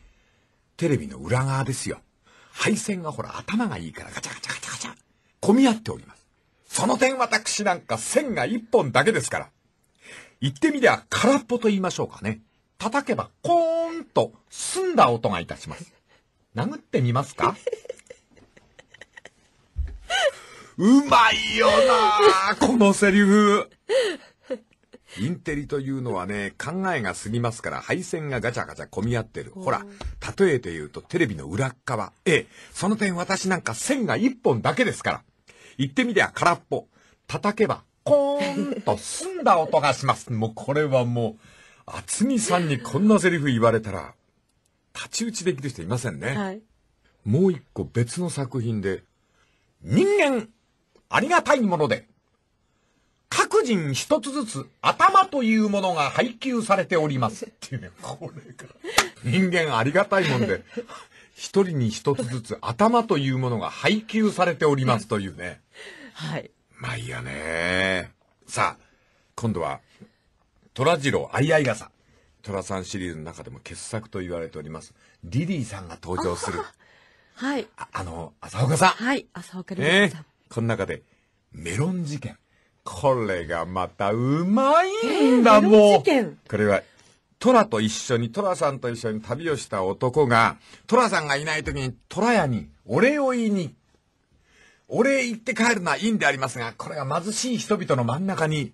テレビの裏側ですよ。配線がほら頭がいいからガチャガチャガチャガチャ、混み合っております。その点私なんか線が一本だけですから。言ってみりゃ空っぽと言いましょうかね。叩けばコーンと澄んだ音がいたします。殴ってみますかうまいよなこのセリフ。インテリというのはね、考えが過ぎますから配線がガチャガチャ混み合ってる。ほら、例えて言うとテレビの裏側。ええ、その点私なんか線が一本だけですから。言ってみりゃ空っぽ。叩けば、コーンと澄んだ音がします。もうこれはもう、厚みさんにこんなセリフ言われたら、太刀打ちできる人いませんね。はい、もう一個別の作品で、人間、ありがたいもので、各人一つずつ頭というものが配給されておりますっていうね、これが。人間ありがたいもんで、一人に一つずつ頭というものが配給されておりますというね。はい。まあいいやね。さあ、今度は、虎次郎相合い傘。虎さんシリーズの中でも傑作と言われております。リリーさんが登場する。はい。ああの、浅岡さん。はい、浅岡リリーさん。ね、この中で、メロン事件。これがまたうまいんだ、えー、もう。これは、トラと一緒に、トラさんと一緒に旅をした男が、トラさんがいない時にトラ屋にお礼を言いに、お礼言って帰るのはいいんでありますが、これは貧しい人々の真ん中に、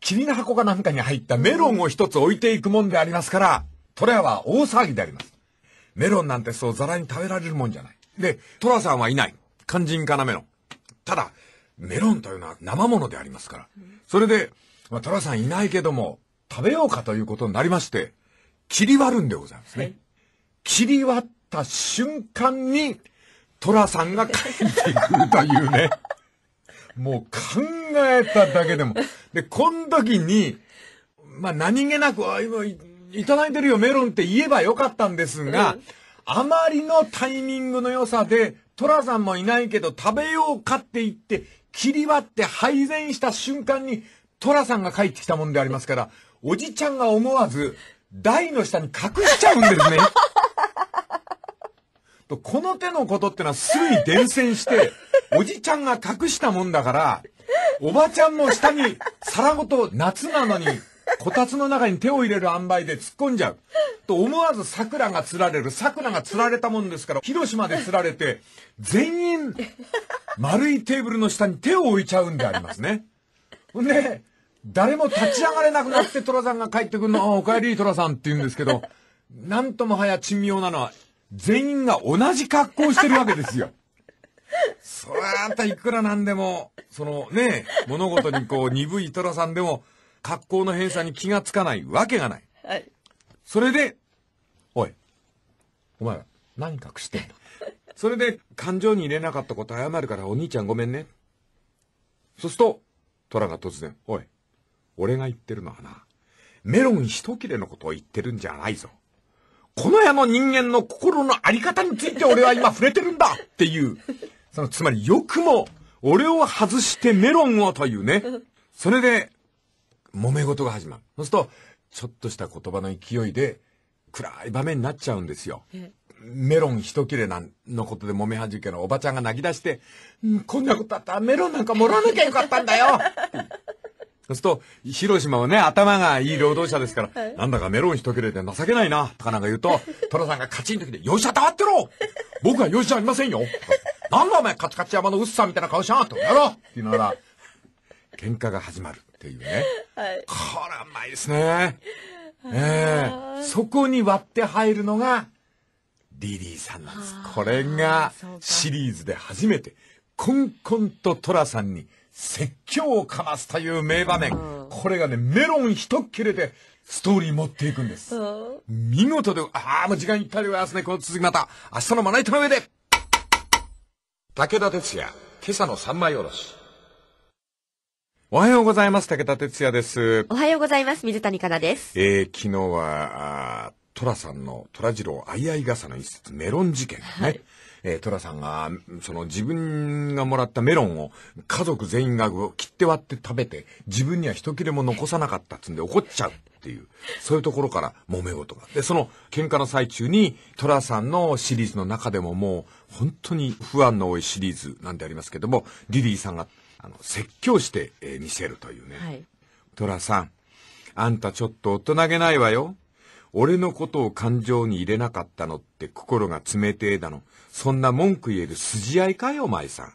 霧の箱かなんかに入ったメロンを一つ置いていくもんでありますから、トラ屋は大騒ぎであります。メロンなんてそうざらに食べられるもんじゃない。で、トラさんはいない。肝心かなメロン。ただ、メロンというのは生ものでありますから。それで、まあ、トラさんいないけども、食べようかということになりまして、切り割るんでございますね。はい、切り割った瞬間に、トラさんが帰ってくるというね。もう考えただけでも。で、この時に、まあ何気なく、あ、今い、いただいてるよ、メロンって言えばよかったんですが、うん、あまりのタイミングの良さで、トラさんもいないけど食べようかって言って、切り割って配膳した瞬間に、寅さんが帰ってきたもんでありますから、おじちゃんが思わず、台の下に隠しちゃうんですね。とこの手のことってのはすぐに伝染して、おじちゃんが隠したもんだから、おばちゃんも下に皿ごと夏なのに こたつの中に手を入れる塩梅で突っ込んじゃう。と思わず桜が釣られる。桜が釣られたもんですから、広島で釣られて、全員、丸いテーブルの下に手を置いちゃうんでありますね。ほんで、誰も立ち上がれなくなって寅さんが帰ってくるの、おかえり寅さんって言うんですけど、なんともはや珍妙なのは、全員が同じ格好をしてるわけですよ。そりゃあたいくらなんでも、そのね、物事にこう鈍い寅さんでも、格好の変さに気がつかないわけがない。はい。それで、おい、お前ら何隠してんだ。それで、感情に入れなかったこと謝るからお兄ちゃんごめんね。そうすると、虎が突然、おい、俺が言ってるのはな、メロン一切れのことを言ってるんじゃないぞ。この世の人間の心のあり方について俺は今触れてるんだっていう、その、つまりよくも、俺を外してメロンをというね。それで、揉め事が始まる。そうすると、ちょっとした言葉の勢いで、暗い場面になっちゃうんですよ。メロン一切れなんのことで揉め始めのおばちゃんが泣き出して、うん、こんなことあったらメロンなんかもらわなきゃよかったんだよそうすると、広島はね、頭がいい労働者ですから、はい、なんだかメロン一切れで情けないな、とかなんか言うと、寅さんがカチンときて、しゃ、黙ってろ僕はよっしゃありませんよなんだお前カチカチ山のうっさみたいな顔しやんとやろって言うなら、喧嘩が始まる。っていうね。はい、これはうまいですね。えー、そこに割って入るのが、リリーさんなんです。これがシリーズで初めて、コンコンとトラさんに説教をかますという名場面。これがね、メロン一切れでストーリー持っていくんです。見事で、ああ、もう時間いっぱいでございますね。この続きまた、明日のまな板の上で武田鉄矢、今朝の三枚おろし。おはようございます。武田哲也です。おはようございます。水谷香奈です。えー、昨日は、寅さんの、寅次郎相合い傘の一節、メロン事件ね。はいえー、トラさんが、その自分がもらったメロンを家族全員が切って割って食べて、自分には一切れも残さなかったっつんで怒っちゃうっていう、そういうところから揉め事が。で、その喧嘩の最中に、トラさんのシリーズの中でももう、本当に不安の多いシリーズなんでありますけども、リリーさんがあの説教して、えー、見せるというね。はい、寅さん、あんたちょっと大人げないわよ。俺のことを感情に入れなかったのって心が冷てえだの。そんな文句言える筋合いかよ、お前さん。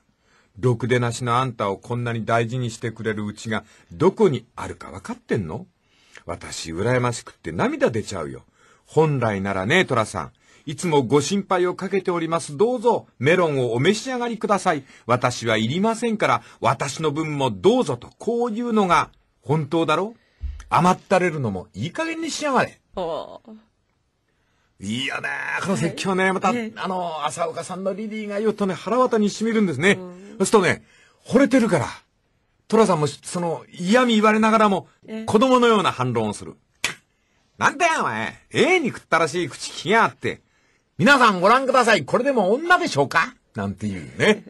ろくでなしのあんたをこんなに大事にしてくれるうちがどこにあるか分かってんの私、羨ましくって涙出ちゃうよ。本来ならね、寅さん。いつもご心配をかけております。どうぞ、メロンをお召し上がりください。私はいりませんから、私の分もどうぞと、こういうのが、本当だろ甘ったれるのもいい加減にしやがれ。いいよね。この説教ね、また、あの、朝岡さんのリリーが言うとね、腹渡にしみるんですね。そうするとね、惚れてるから、寅さんも、その、嫌味言われながらも、子供のような反論をする。なんだよ、お前。ええに食ったらしい口利きやがって。皆さんご覧ください。これでも女でしょうかなんていうね。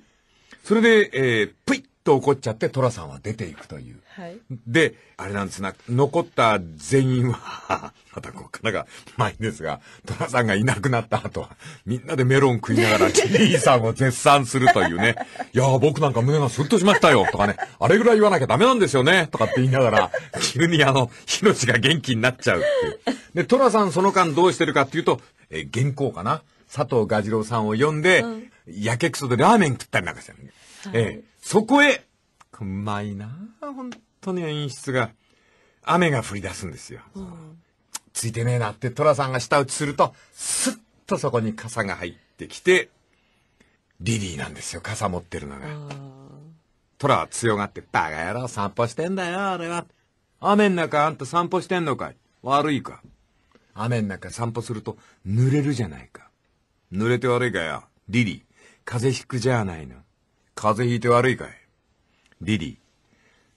それで、えー、ぷいっと怒っちゃって、トラさんは出ていくという。はい、で、あれなんですな、残った全員は またこっからがまいんですが、トラさんがいなくなった後は、みんなでメロン食いながら、ェリーさんを絶賛するというね、いやー僕なんか胸がスッとしましたよ、とかね、あれぐらい言わなきゃダメなんですよね、とかって言いながら、急にあの、命が元気になっちゃうっていう。で、トラさんその間どうしてるかっていうと、えー、原稿かな佐藤蛾次郎さんを呼んで、うん、やけくそでラーメン食ったりなんかしてる、はい、えー、そこへ、うまいな本当に演出が。雨が降り出すんですよ。うん、ついてねえなって、寅さんが舌打ちすると、スッとそこに傘が入ってきて、リリーなんですよ、傘持ってるのが。寅は強がって、バカ野郎散歩してんだよ、あれは。雨ん中あんた散歩してんのかい悪いか。雨の中散歩すると濡れるじゃないか。濡れて悪いかよ。リリー、風邪ひくじゃないの。風邪ひいて悪いかい。リリー、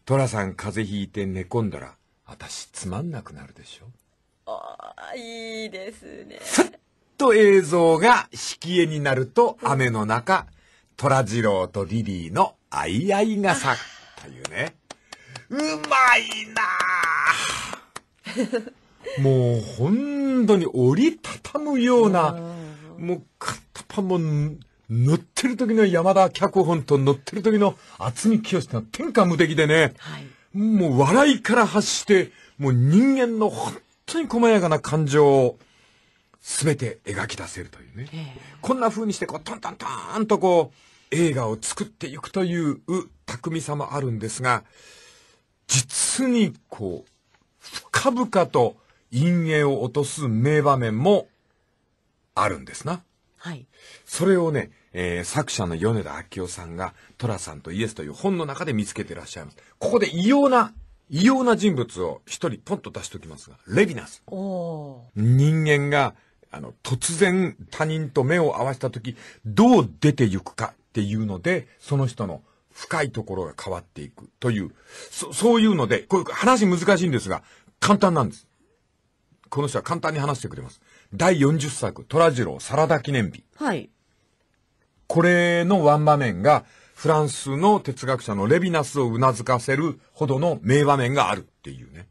トラさん風邪ひいて寝込んだら、私つまんなくなるでしょ。ああ、いいですね。ふっと映像が引き絵になると雨の中、トラジローとリリーのあいあい傘というね。うまいなあもう本当に折りたたむような、もう片っ端も乗ってる時の山田脚本と乗ってる時の厚み清ってのは天下無敵でね、はい、もう笑いから発して、もう人間の本当に細やかな感情を全て描き出せるというね。こんな風にしてこうトントントンとこう映画を作っていくという匠さもあるんですが、実にこう深々と陰影を落とす名場面もあるんですな。はい。それをね、えー、作者の米田明夫さんが、寅さんとイエスという本の中で見つけてらっしゃいます。ここで異様な、異様な人物を一人ポンと出しておきますが、レヴィナス。人間が、あの、突然他人と目を合わせた時、どう出て行くかっていうので、その人の深いところが変わっていくという、そそういうので、こういう話難しいんですが、簡単なんです。この人は簡単に話してくれます。第40作、虎次郎サラダ記念日。はい。これのワン場面が、フランスの哲学者のレヴィナスをうなずかせるほどの名場面があるっていうね。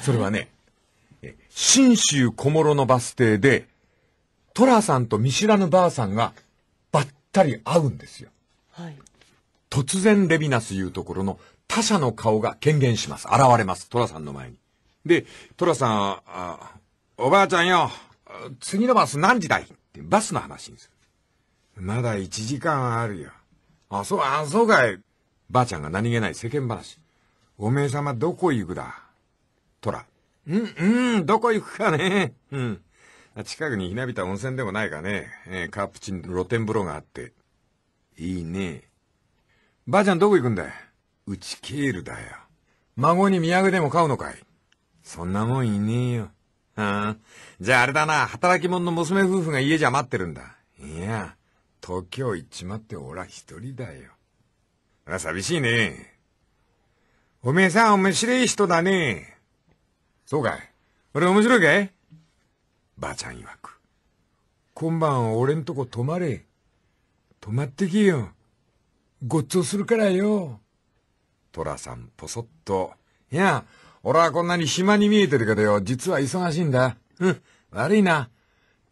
それはね、信州小諸のバス停で、トラさんと見知らぬばあさんがばったり会うんですよ。はい、突然レヴィナスいうところの他者の顔が権限します。現れます。トラさんの前に。で、トラさんあ、おばあちゃんよ、次のバス何時だいってバスの話にする。まだ1時間あるよ。あ、そう、あ、そうかい。ばあちゃんが何気ない世間話。おめえ様どこ行くだトラ。うん、うん、どこ行くかね。うん。近くにひなびた温泉でもないかね。えー、カープチン露天風呂があって。いいね。ばあちゃんどこ行くんだうちケールだよ。孫に土産でも買うのかいそんなもんいねえよ。ああ、じゃああれだな、働き者の娘夫婦が家じゃ待ってるんだ。いや、東京行っちまっておら一人だよ。あ寂しいね。おめえさん面白い人だね。そうかい。俺面白いかいばあちゃん曰く。今晩俺んとこ泊まれ。泊まってきよ。ごっつうするからよ。トラさんぽそっと。いや、俺はこんなに暇に見えてるけどよ、実は忙しいんだ。うん、悪いな。っ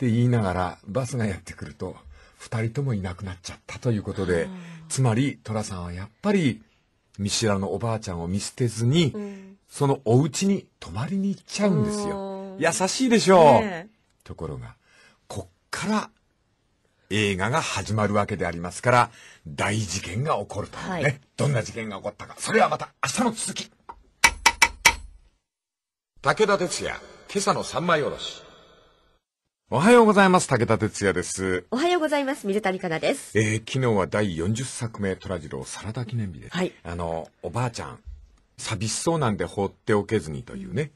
て言いながら、バスがやってくると、二人ともいなくなっちゃったということで、つまり、寅さんはやっぱり、見知らぬおばあちゃんを見捨てずに、うん、そのお家に泊まりに行っちゃうんですよ。優しいでしょう、ね、ところが、こっから映画が始まるわけでありますから、大事件が起こるとね、はい、どんな事件が起こったか、それはまた明日の続き。武田鉄矢、今朝の三枚おろし。おはようございます。武田鉄矢です。おはようございます。水谷香奈です。えー、昨日は第40作目、虎次郎、サラダ記念日です。はい。あの、おばあちゃん、寂しそうなんで放っておけずにというね。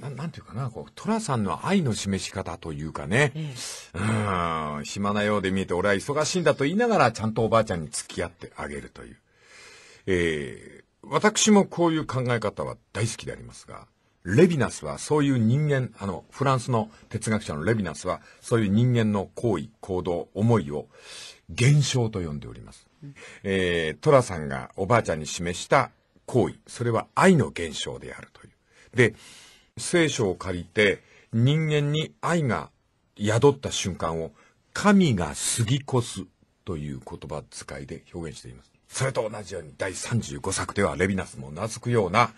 ななんていうかな、こう、寅さんの愛の示し方というかね、えー、うん、暇なようで見えて俺は忙しいんだと言いながらちゃんとおばあちゃんに付き合ってあげるという。えー、私もこういう考え方は大好きでありますが、レヴィナスはそういう人間、あの、フランスの哲学者のレヴィナスは、そういう人間の行為、行動、思いを、現象と呼んでおります。えー、トラさんがおばあちゃんに示した行為、それは愛の現象であるという。で、聖書を借りて、人間に愛が宿った瞬間を、神が過ぎ越すという言葉遣いで表現しています。それと同じように第35作ではレヴィナスも名付くような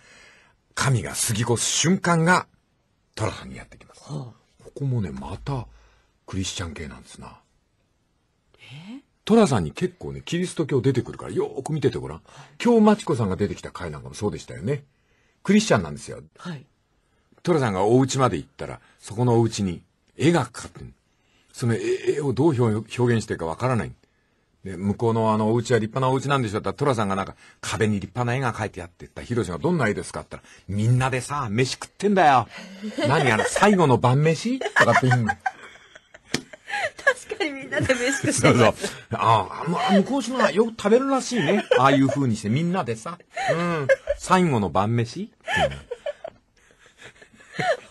神が過ぎ越す瞬間が、トラさんにやってきます。はあ、ここもね、また、クリスチャン系なんですな。えトラさんに結構ね、キリスト教出てくるから、よーく見ててごらん。今日、マチコさんが出てきた回なんかもそうでしたよね。クリスチャンなんですよ。はい。トラさんがお家まで行ったら、そこのお家に絵がかかってその絵をどう表現してるかわからない。で、向こうのあの、お家は立派なお家なんでしょって言ったら、寅さんがなんか、壁に立派な絵が描いてあってったヒロシがどんな絵ですかって言ったら、みんなでさ、飯食ってんだよ。何あの、最後の晩飯とかって言うんだよ。確かにみんなで飯食ってそうそう。ああ、向こう島はよく食べるらしいね。ああいう風にしてみんなでさ。うん。最後の晩飯、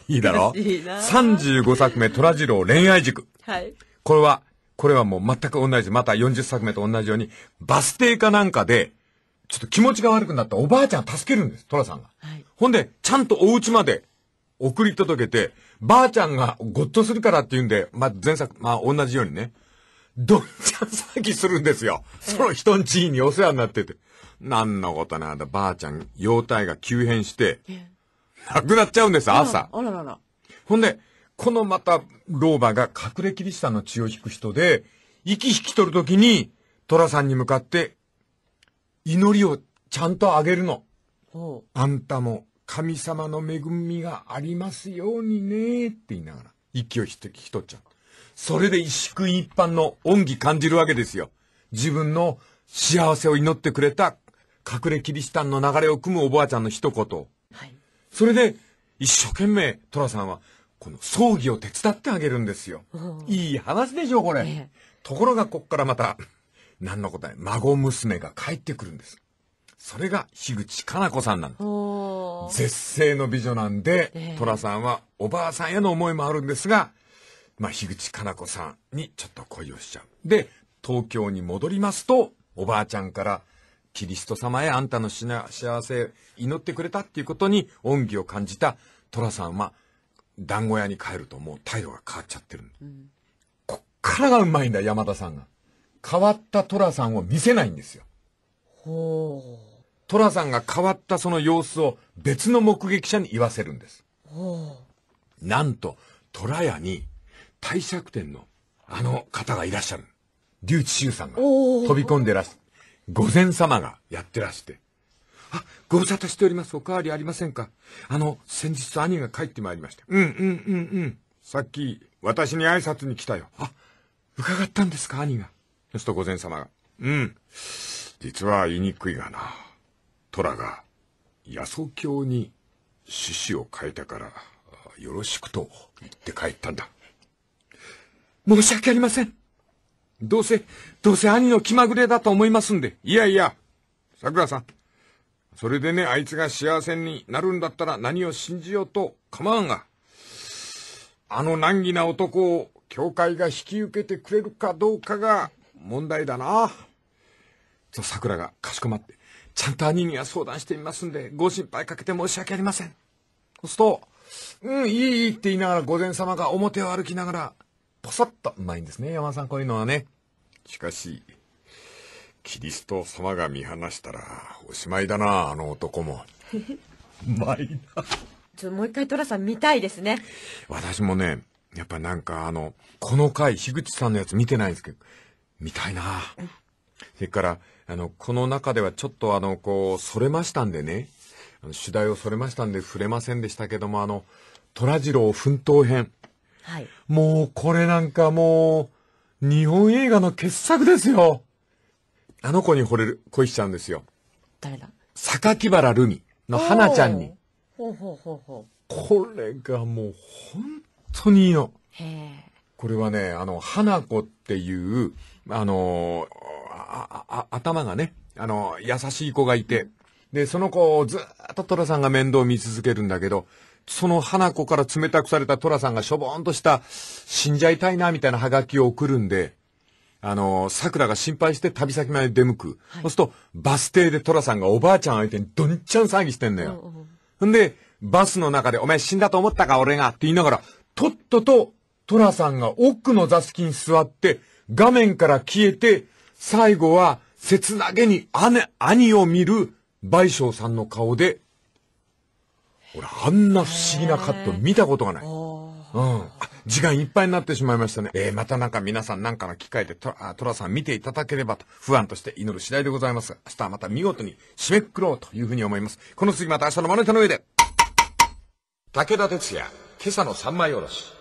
うん、いいだろいいな ?35 作目、虎次郎恋愛塾。はい。これは、これはもう全く同じ、また40作目と同じように、バス停かなんかで、ちょっと気持ちが悪くなったおばあちゃんを助けるんです、トラさんが。はい、ほんで、ちゃんとお家まで送り届けて、ばあちゃんがごっとするからって言うんで、まあ、前作、まあ、同じようにね、どんちゃん詐欺するんですよ。その人んちにお世話になってて。何のことなんだ、ばあちゃん、容体が急変して、亡くなっちゃうんです、朝。あららら。ほんで、このまた、老婆が隠れキリシタンの血を引く人で、息引き取るときに、寅さんに向かって、祈りをちゃんとあげるの。あんたも神様の恵みがありますようにね、って言いながら、息を引き取っちゃう。それで一宿一般の恩義感じるわけですよ。自分の幸せを祈ってくれた隠れキリシタンの流れを組むおばあちゃんの一言。はい、それで、一生懸命、寅さんは、この葬儀を手伝ってあげるんですよ。いい話でしょ、これ。ええところがこっからまた、何のことない、孫娘が帰ってくるんです。それが樋口かな子さんなんです。絶世の美女なんで、えー、寅さんはおばあさんへの思いもあるんですが、まあ、樋口かな子さんにちょっと恋をしちゃう。で、東京に戻りますと、おばあちゃんから、キリスト様へあんたの幸せ祈ってくれたっていうことに恩義を感じた寅さんは、団子屋に帰るともう態度が変わっちゃってる、うん、こっからがうまいんだ山田さんが変わった寅さんを見せないんですよほう寅さんが変わったその様子を別の目撃者に言わせるんですほうなんと虎屋に帝釈天のあの方がいらっしゃる。竜智修さんが飛び込んでらし、御前様がやってらして。あ、ご無沙汰しております。おかわりありませんかあの、先日兄が帰ってまいりました。うんうんうんうん。さっき、私に挨拶に来たよ。あ、伺ったんですか、兄が。そすと御前様が。うん。実は言いにくいがな。虎が、野草教に趣旨を変えたから、よろしくと言って帰ったんだ。申し訳ありません。どうせ、どうせ兄の気まぐれだと思いますんで。いやいや、桜さん。それでね、あいつが幸せになるんだったら何を信じようと構わんが、あの難儀な男を教会が引き受けてくれるかどうかが問題だな。と桜がかしこまって、ちゃんと兄には相談してみますんで、ご心配かけて申し訳ありません。そうすると、うん、いいいいって言いながら、御前様が表を歩きながら、ぽさっとうまいんですね、山さん、こういうのはね。しかし、キリスト様が見放したら、おしまいだな、あの男も。うまいな。ちょっともう一回寅さん見たいですね。私もね、やっぱなんかあの、この回、樋口さんのやつ見てないんですけど、見たいな。それから、あの、この中ではちょっとあの、こう、それましたんでね、あの主題をそれましたんで触れませんでしたけども、あの、虎次郎奮闘編。はい。もう、これなんかもう、日本映画の傑作ですよ。あの子に惚れる、恋しちゃうんですよ。誰だ榊原ルミの花ちゃんに。ほうほうほうほう。これがもう本当にいいの。へこれはね、あの、花子っていう、あのああ、頭がね、あの、優しい子がいて、で、その子をずっと寅さんが面倒を見続けるんだけど、その花子から冷たくされた寅さんがしょぼーんとした、死んじゃいたいな、みたいなハガキを送るんで、あの、桜が心配して旅先まで出向く。はい、そうすると、バス停で寅さんがおばあちゃん相手にどんちゃん騒ぎしてんのよ。んで、バスの中で、お前死んだと思ったか俺がって言いながら、とっとと寅さんが奥の座席に座って、画面から消えて、最後は、切なげに姉、兄を見る賠償さんの顔で、俺、あんな不思議なカット見たことがない。うん。時間いっぱいになってしまいましたね。えー、またなんか皆さんなんかの機会でトラトラさん見ていただければと、不安として祈る次第でございますが、明日はまた見事に締めくくろうというふうに思います。この次また明日のまネタの上で。武田鉄矢、今朝の三枚おろし。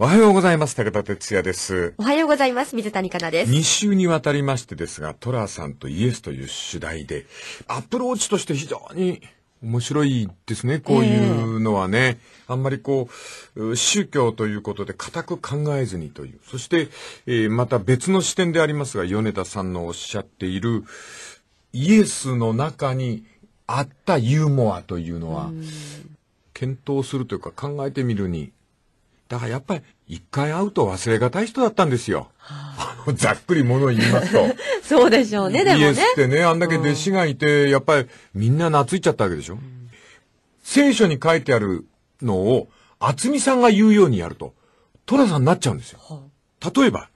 おはようございます。武田哲也です。おはようございます。水谷香奈です。2週にわたりましてですが、トラさんとイエスという主題で、アプローチとして非常に面白いですね、こういうのはね。えー、あんまりこう、宗教ということで固く考えずにという。そして、えー、また別の視点でありますが、米田さんのおっしゃっている、イエスの中にあったユーモアというのは、検討するというか考えてみるにだからやっぱり一回会うと忘れがたい人だったんですよ。はあ、ざっくりものを言いますと。そうでしょうね、でもね。イエスってね、あんだけ弟子がいて、うん、やっぱりみんな懐いちゃったわけでしょ。うん、聖書に書いてあるのを、渥美さんが言うようにやると、寅さんになっちゃうんですよ。はあ、例えば、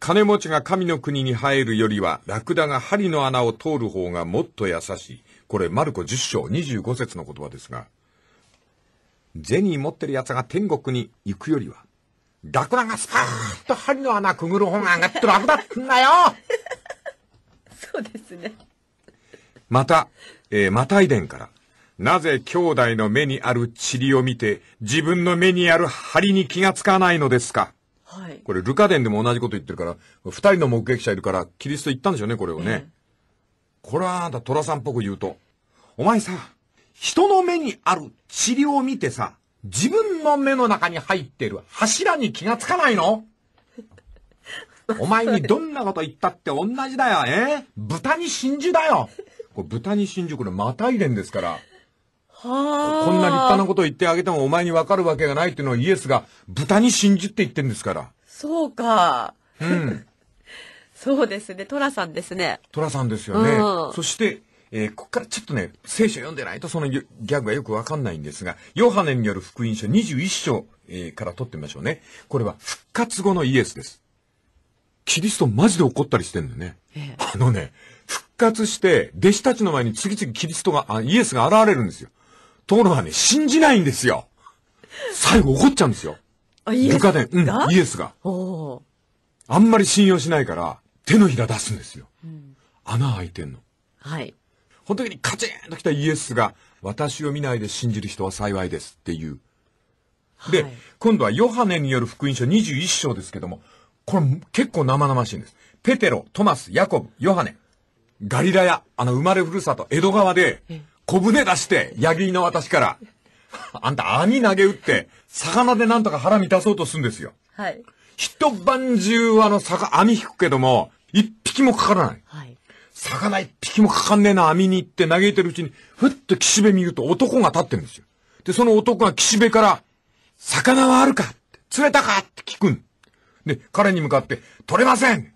金持ちが神の国に入るよりは、ラクダが針の穴を通る方がもっと優しい。これ、マルコ10章25節の言葉ですが。銭持ってる奴が天国に行くよりは、ラクダがスパーッと針の穴くぐる方が上がって楽だってんだよ そうですね。また、えー、マタイ伝から、なぜ兄弟の目にある塵を見て、自分の目にある針に気がつかないのですかはい。これ、ルカ伝でも同じこと言ってるから、二人の目撃者いるから、キリスト言ったんでしょうね、これをね。えこれは、あんトラさんっぽく言うと、お前さ、人の目にある塵を見てさ、自分の目の中に入ってる柱に気がつかないのお前にどんなこと言ったって同じだよ、えー、豚に真珠だよ。これ豚に真珠、これまた入れんですから。はこんな立派なこと言ってあげてもお前にわかるわけがないっていうのをイエスが豚に真珠って言ってんですから。そうか。うん。そうですね。トラさんですね。トラさんですよね。うん、そして、えー、ここからちょっとね、聖書読んでないとそのギャグはよくわかんないんですが、ヨハネによる福音書21章、えー、から取ってみましょうね。これは復活後のイエスです。キリストマジで怒ったりしてんのね。あのね、復活して、弟子たちの前に次々キリストが、あイエスが現れるんですよ。ところがね、信じないんですよ。最後怒っちゃうんですよ。あ、イエスルカうん、イエスが。あんまり信用しないから、手のひら出すんですよ。うん、穴開いてんの。はい。本当にカチンときたイエスが、私を見ないで信じる人は幸いですっていう。で、はい、今度はヨハネによる福音書21章ですけども、これ結構生々しいんです。ペテロ、トマス、ヤコブ、ヨハネ、ガリラヤ、あの生まれふるさと、江戸川で、小舟出して、ヤギの私から、あんた網投げ打って、魚でなんとか腹満たそうとするんですよ。はい。一晩中あの網引くけども、一匹もかからない。魚一匹もかかんねえな、網に行って嘆いてるうちに、ふっと岸辺見ると男が立ってるんですよ。で、その男が岸辺から、魚はあるか釣れたかって聞くん。で、彼に向かって、取れません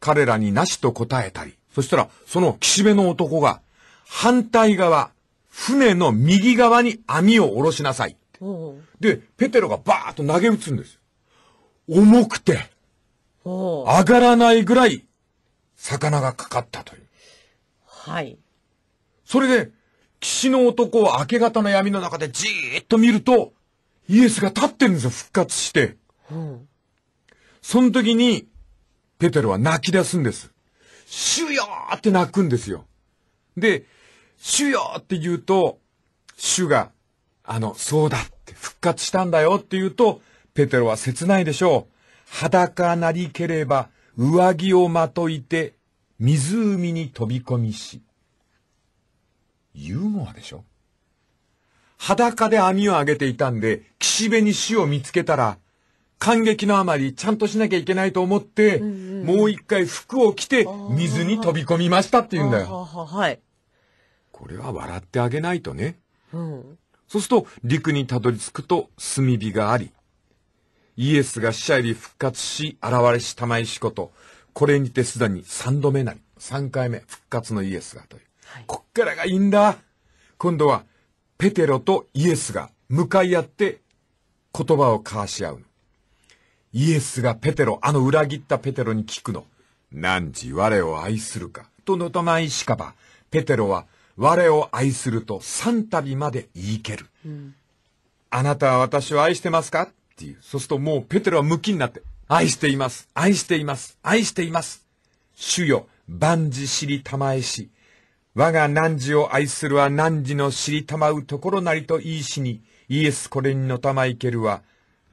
彼らになしと答えたり、そしたら、その岸辺の男が、反対側、船の右側に網を下ろしなさい。で、ペテロがバーッと投げ打つんです重くて、上がらないぐらい魚がかかったという。はい。それで、岸の男を明け方の闇の中でじーっと見ると、イエスが立ってるんですよ、復活して。うん、その時に、ペテロは泣き出すんです。主よーって泣くんですよ。で、主よーって言うと、主が、あの、そうだって復活したんだよって言うと、ペテロは切ないでしょう。裸なりければ上着をまといて湖に飛び込みし。ユーモアでしょ裸で網をあげていたんで、岸辺に死を見つけたら、感激のあまりちゃんとしなきゃいけないと思って、うんうん、もう一回服を着て水に飛び込みましたって言うんだよ。はい。これは笑ってあげないとね。うん、そうすると陸にたどり着くと炭火があり、イエスが死者より復活し、現れしたまいしこと、これにてすでに三度目なり、3回目、復活のイエスがという。はい、こっからがいいんだ今度は、ペテロとイエスが向かい合って言葉を交わし合う。イエスがペテロ、あの裏切ったペテロに聞くの。何時我を愛するか。とのたまいしかば、ペテロは我を愛すると三度まで言いける。うん、あなたは私を愛してますかっていう。そうするともうペテロはムキになって、愛しています、愛しています、愛しています。主よ、万事知りたまえし、我が汝を愛するは汝の知りたまうところなりといいしに、イエスこれにのたまいけるは、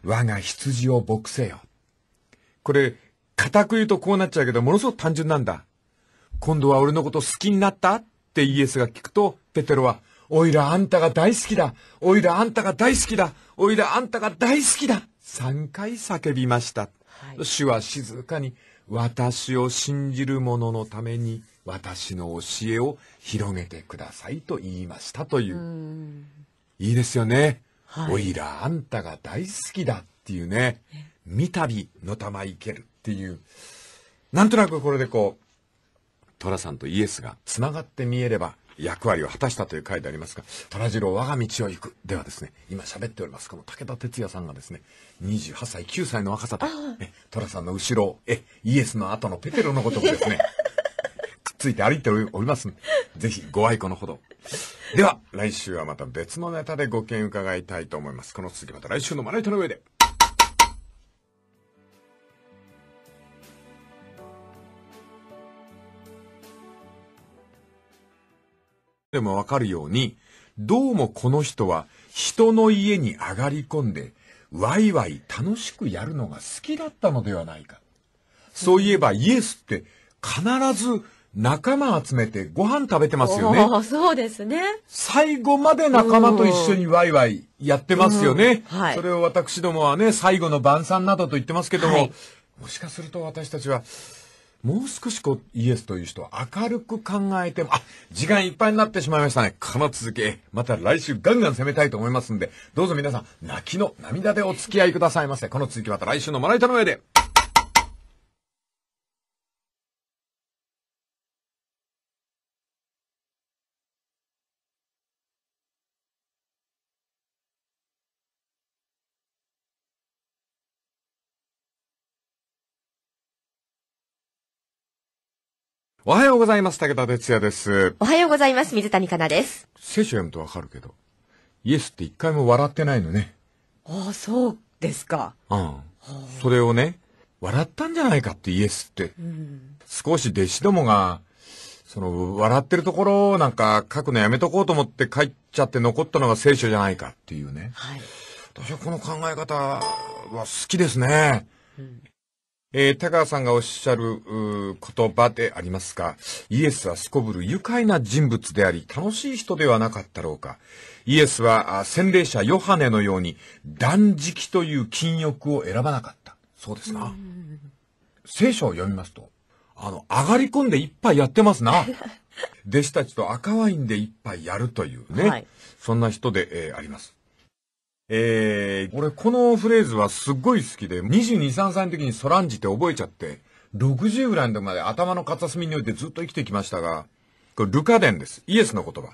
我が羊を牧せよ。これ、固く言うとこうなっちゃうけど、ものすごく単純なんだ。今度は俺のこと好きになったってイエスが聞くと、ペテロは、おいらあんたが大好きだおいらあんたが大好きだおいらあんたが大好きだ3回叫びました。はい、主は静かに、私を信じる者のために、私の教えを広げてくださいと言いましたという。ういいですよね、はい、おいらあんたが大好きだっていうね。三度のたまいけるっていう。なんとなくこれでこう、寅さんとイエスがつながって見えれば、役割を果たしたという回でありますが、虎次郎我が道を行くではですね、今喋っております、この武田鉄矢さんがですね、28歳、9歳の若さと、虎さんの後ろえ、イエスの後のペテロのごとくですね、くっついて歩いております。ぜひご愛顧のほど。では、来週はまた別のネタでご見伺いたいと思います。この続きまた来週のまな板の上で。でもわかるように、どうもこの人は人の家に上がり込んで、ワイワイ楽しくやるのが好きだったのではないか。そういえばイエスって必ず仲間集めてご飯食べてますよね。そうですね。最後まで仲間と一緒にワイワイやってますよね。はい、それを私どもはね、最後の晩餐などと言ってますけども、はい、もしかすると私たちは、もう少しこう、イエスという人は明るく考えても、あ、時間いっぱいになってしまいましたね。この続き、また来週ガンガン攻めたいと思いますんで、どうぞ皆さん、泣きの涙でお付き合いくださいませ。この続きまた来週のまな板の上で。おはようございます。武田哲也です。おはようございます。水谷香奈です。聖書読むとわかるけど、イエスって一回も笑ってないのね。ああ、そうですか。うん。それをね、笑ったんじゃないかってイエスって。うん、少し弟子どもが、その、笑ってるところをなんか書くのやめとこうと思って書いちゃって残ったのが聖書じゃないかっていうね。はい。私はこの考え方は好きですね。えー、高橋さんがおっしゃる言葉でありますが、イエスはすこぶる愉快な人物であり、楽しい人ではなかったろうか。イエスは洗礼者ヨハネのように断食という禁欲を選ばなかった。そうですな。聖書を読みますと、あの、上がり込んで一杯やってますな。弟子たちと赤ワインで一杯やるというね、はい、そんな人で、えー、あります。えー、俺このフレーズはすっごい好きで、22、3歳の時にソランジって覚えちゃって、60ぐらいの時まで頭の片隅に置いてずっと生きてきましたが、これルカ伝です。イエスの言葉。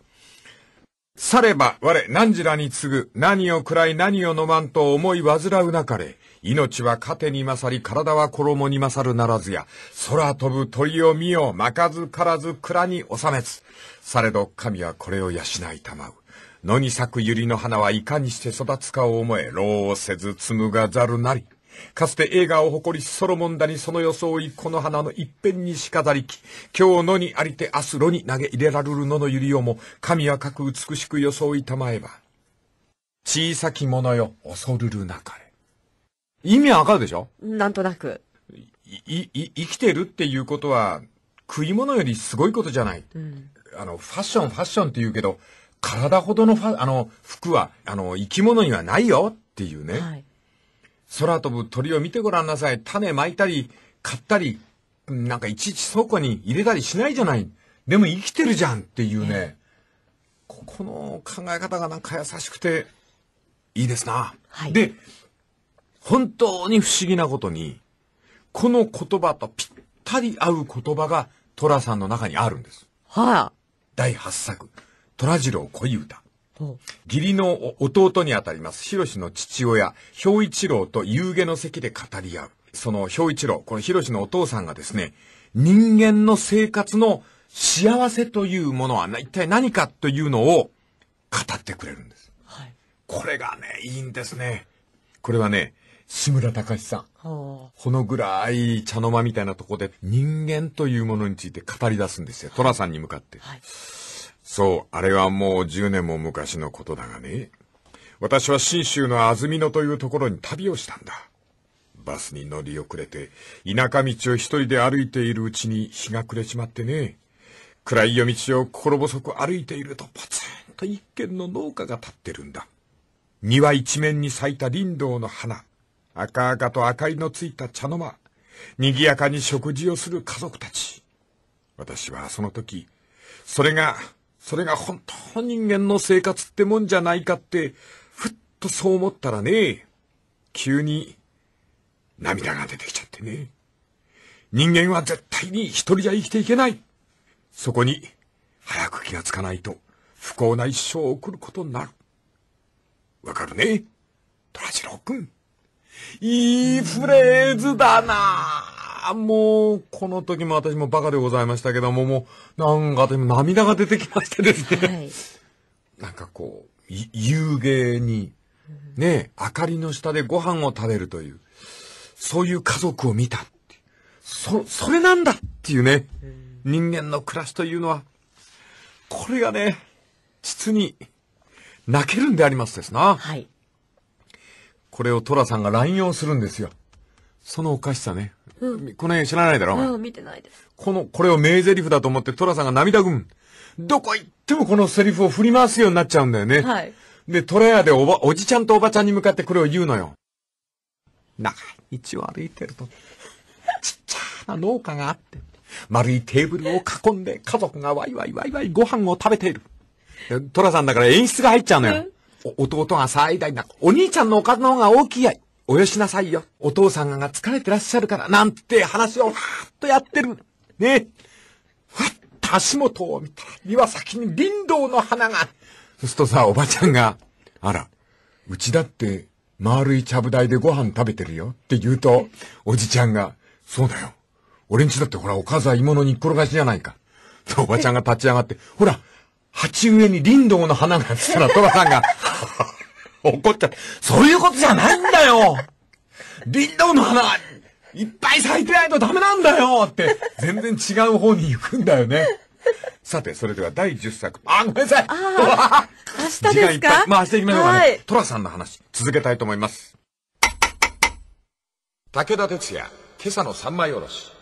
されば我何時らに次ぐ何を喰らい何を飲まんと思い煩うなかれ命は糧に勝り体は衣に勝るならずや空飛ぶ鳥を見よ巻かずからず蔵に収めずされど神はこれを養いたまう野に咲く百合の花はいかにして育つかを思え、労をせず紡がざるなり。かつて映画を誇りソロモンだにその装いこの花の一辺にしかざりき、今日野にありて明日炉に投げ入れられる野の百合をも、神は各美しく装いたまえば。小さき者よ、恐るるなかれ。意味わかるでしょなんとなく。い、い、生きてるっていうことは、食い物よりすごいことじゃない。うん、あの、ファッション、ファッションって言うけど、体ほどのファ、あの、服は、あの、生き物にはないよっていうね。はい、空飛ぶ鳥を見てごらんなさい。種まいたり、買ったり、なんかいちいち倉庫に入れたりしないじゃない。でも生きてるじゃんっていうね。ここの考え方がなんか優しくて、いいですな。はい、で、本当に不思議なことに、この言葉とぴったり合う言葉が、寅さんの中にあるんです。はい、あ、第8作。虎次郎恋歌。義理の弟にあたります、シの父親、氷一郎と夕下の席で語り合う。その氷一郎、このシのお父さんがですね、人間の生活の幸せというものは一体何かというのを語ってくれるんです。はい、これがね、いいんですね。これはね、志村隆さん。このぐらい茶の間みたいなとこで人間というものについて語り出すんですよ。寅さんに向かって。はいそう、あれはもう10年も昔のことだがね。私は信州の安曇野というところに旅をしたんだ。バスに乗り遅れて、田舎道を一人で歩いているうちに日が暮れちまってね。暗い夜道を心細く歩いているとポツンと一軒の農家が立ってるんだ。庭一面に咲いた林道の花、赤々と明かりのついた茶の間、賑やかに食事をする家族たち。私はその時、それがそれが本当人間の生活ってもんじゃないかって、ふっとそう思ったらね、急に涙が出てきちゃってね。人間は絶対に一人じゃ生きていけない。そこに早く気がつかないと不幸な一生を送ることになる。わかるね虎次郎くん。いいフレーズだなあ、もう、この時も私もバカでございましたけども、もう、なんかでも涙が出てきましてですね。はい、なんかこう、遊芸に、ね、明かりの下でご飯を食べるという、そういう家族を見たってそ、それなんだっていうね、人間の暮らしというのは、これがね、実に、泣けるんでありますですな。はい。これを寅さんが乱用するんですよ。そのおかしさね。うん、この辺知らないだろお前。うん、見てないです。この、これを名台詞だと思ってトラさんが涙ぐむ。どこ行ってもこのセリフを振り回すようになっちゃうんだよね。はい。で、トラ屋でおば、おじちゃんとおばちゃんに向かってこれを言うのよ。長い道を歩いてると、ちっちゃな農家があって、丸いテーブルを囲んで家族がワイワイワイワイご飯を食べている。トラさんだから演出が入っちゃうのよ。うん、弟が最大な、お兄ちゃんのおかずの方が大きいやい。およしなさいよ。お父さんが疲れてらっしゃるから、なんて話をふわっとやってる。ね。ふわっと足元を見たら、庭先に林道の花が。そうするとさ、おばちゃんが、あら、うちだって、丸いちゃぶ台でご飯食べてるよって言うと、おじちゃんが、そうだよ。俺んちだってほら、おかずは芋の煮っ転がしじゃないか。おばちゃんが立ち上がって、ほら、鉢植えに林道の花がつったら、トラさんが、怒っちゃって、そういうことじゃないんだよリンドウの花いっぱい咲いてないとダメなんだよって、全然違う方に行くんだよね。さて、それでは第10作。あ、ごめんなさい 明日ですかまあ明日行きましょうかね。トラさんの話、続けたいと思います。武田鉄矢、今朝の三枚おろし。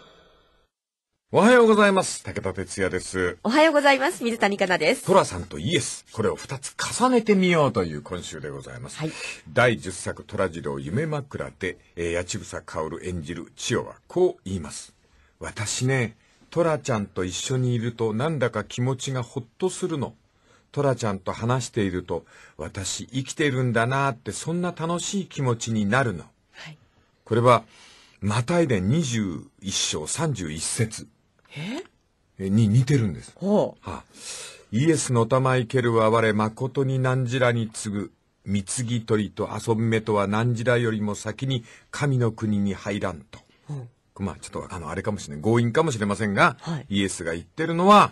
おはようございます。武田哲也です。おはようございます。水谷香奈です。寅さんとイエス。これを2つ重ねてみようという今週でございます。はい、第10作寅次郎夢枕で、えー、八千草薫演じる千代はこう言います。私ね、ラちゃんと一緒にいるとなんだか気持ちがほっとするの。ラちゃんと話していると、私生きてるんだなってそんな楽しい気持ちになるの。はい、これは、またいで21章31節。に似てるんです。はあ、イエスの玉いけるは我誠に何時らに次ぐ貢ぎ取りと遊び目とは何時らよりも先に神の国に入らんと。うん、まあちょっとあのあれかもしれない強引かもしれませんが、はい、イエスが言ってるのは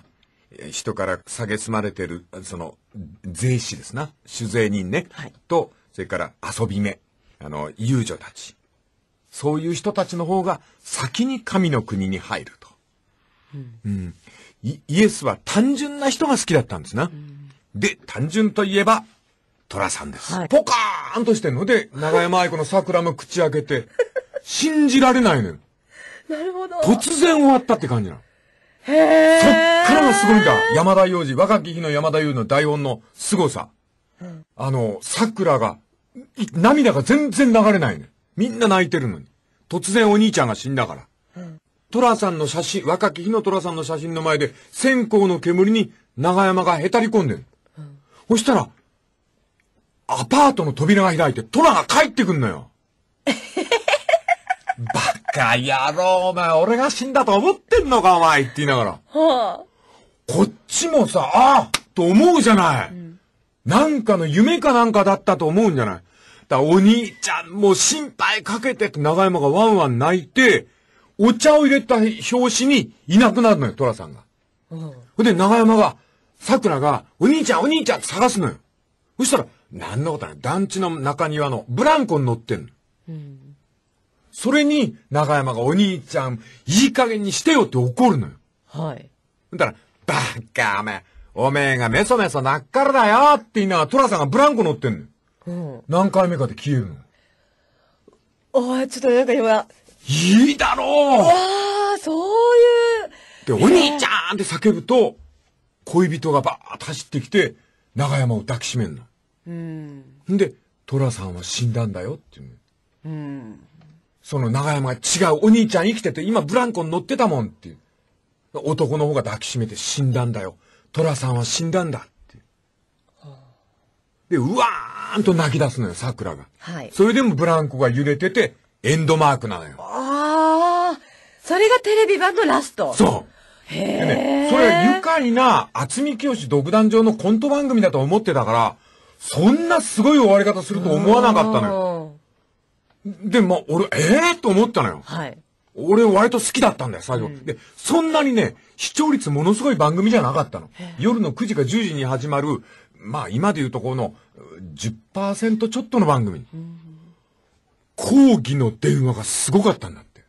人から蔑まれてるその税士ですな酒税人ね、はい、とそれから遊び目あの遊女たちそういう人たちの方が先に神の国に入る。うん、イエスは単純な人が好きだったんですな。うん、で、単純といえば、寅さんです、はい、ポカーンとしてんので、長山愛子の桜も口開けて、信じられないのよ。なるほど。突然終わったって感じなの。へえ。そっからがすごいんだ。山田洋次、若き日の山田洋次の台本の凄さ。うん、あの、桜が、涙が全然流れないね。みんな泣いてるのに。突然お兄ちゃんが死んだから。寅さんの写真、若き日の寅さんの写真の前で、線香の煙に長山がへたり込んでん。うん、そしたら、アパートの扉が開いて、ラが帰ってくんのよ。バカ野郎、お前、俺が死んだと思ってんのか、お前、って言いながら。はあ、こっちもさ、ああと思うじゃない、うん、なんかの夢かなんかだったと思うんじゃないだお兄ちゃんも心配かけてって長山がワンワン泣いて、お茶を入れた表紙にいなくなるのよ、トラさんが。うん。ほんで、長山が、桜が、お兄ちゃん、お兄ちゃんって探すのよ。そしたら、なんのことない。団地の中庭のブランコに乗ってんの。うん。それに、長山がお兄ちゃん、いい加減にしてよって怒るのよ。はい。だから、バカおめえ、おめえがメソメソなっからだよって言いながら、トラさんがブランコ乗ってんのよ。うん。何回目かで消えるの。おい、ちょっとなんか今、いいだろうわあ、そういう。で、お兄ちゃんって叫ぶと、恋人がバーッと走ってきて、長山を抱きしめるの。うん。で、寅さんは死んだんだよっていう。うん。その長山が違う、お兄ちゃん生きてて、今ブランコに乗ってたもんっていう。男の方が抱きしめて死んだんだよ。寅さんは死んだんだってで、うわーんと泣き出すのよ、桜が。はい。それでもブランコが揺れてて、エンドマークなのよ。ああ、それがテレビ版のラスト。そう。へえ、ね。それは愉快な渥美清独壇場のコント番組だと思ってたから、そんなすごい終わり方すると思わなかったのよ。で、まあ、俺、ええー、と思ったのよ。はい。俺割と好きだったんだよ、最後、うん、で、そんなにね、視聴率ものすごい番組じゃなかったの。夜の9時か10時に始まる、まあ今でいうとこの10%ちょっとの番組。うん抗議の電話がすごかったんだって。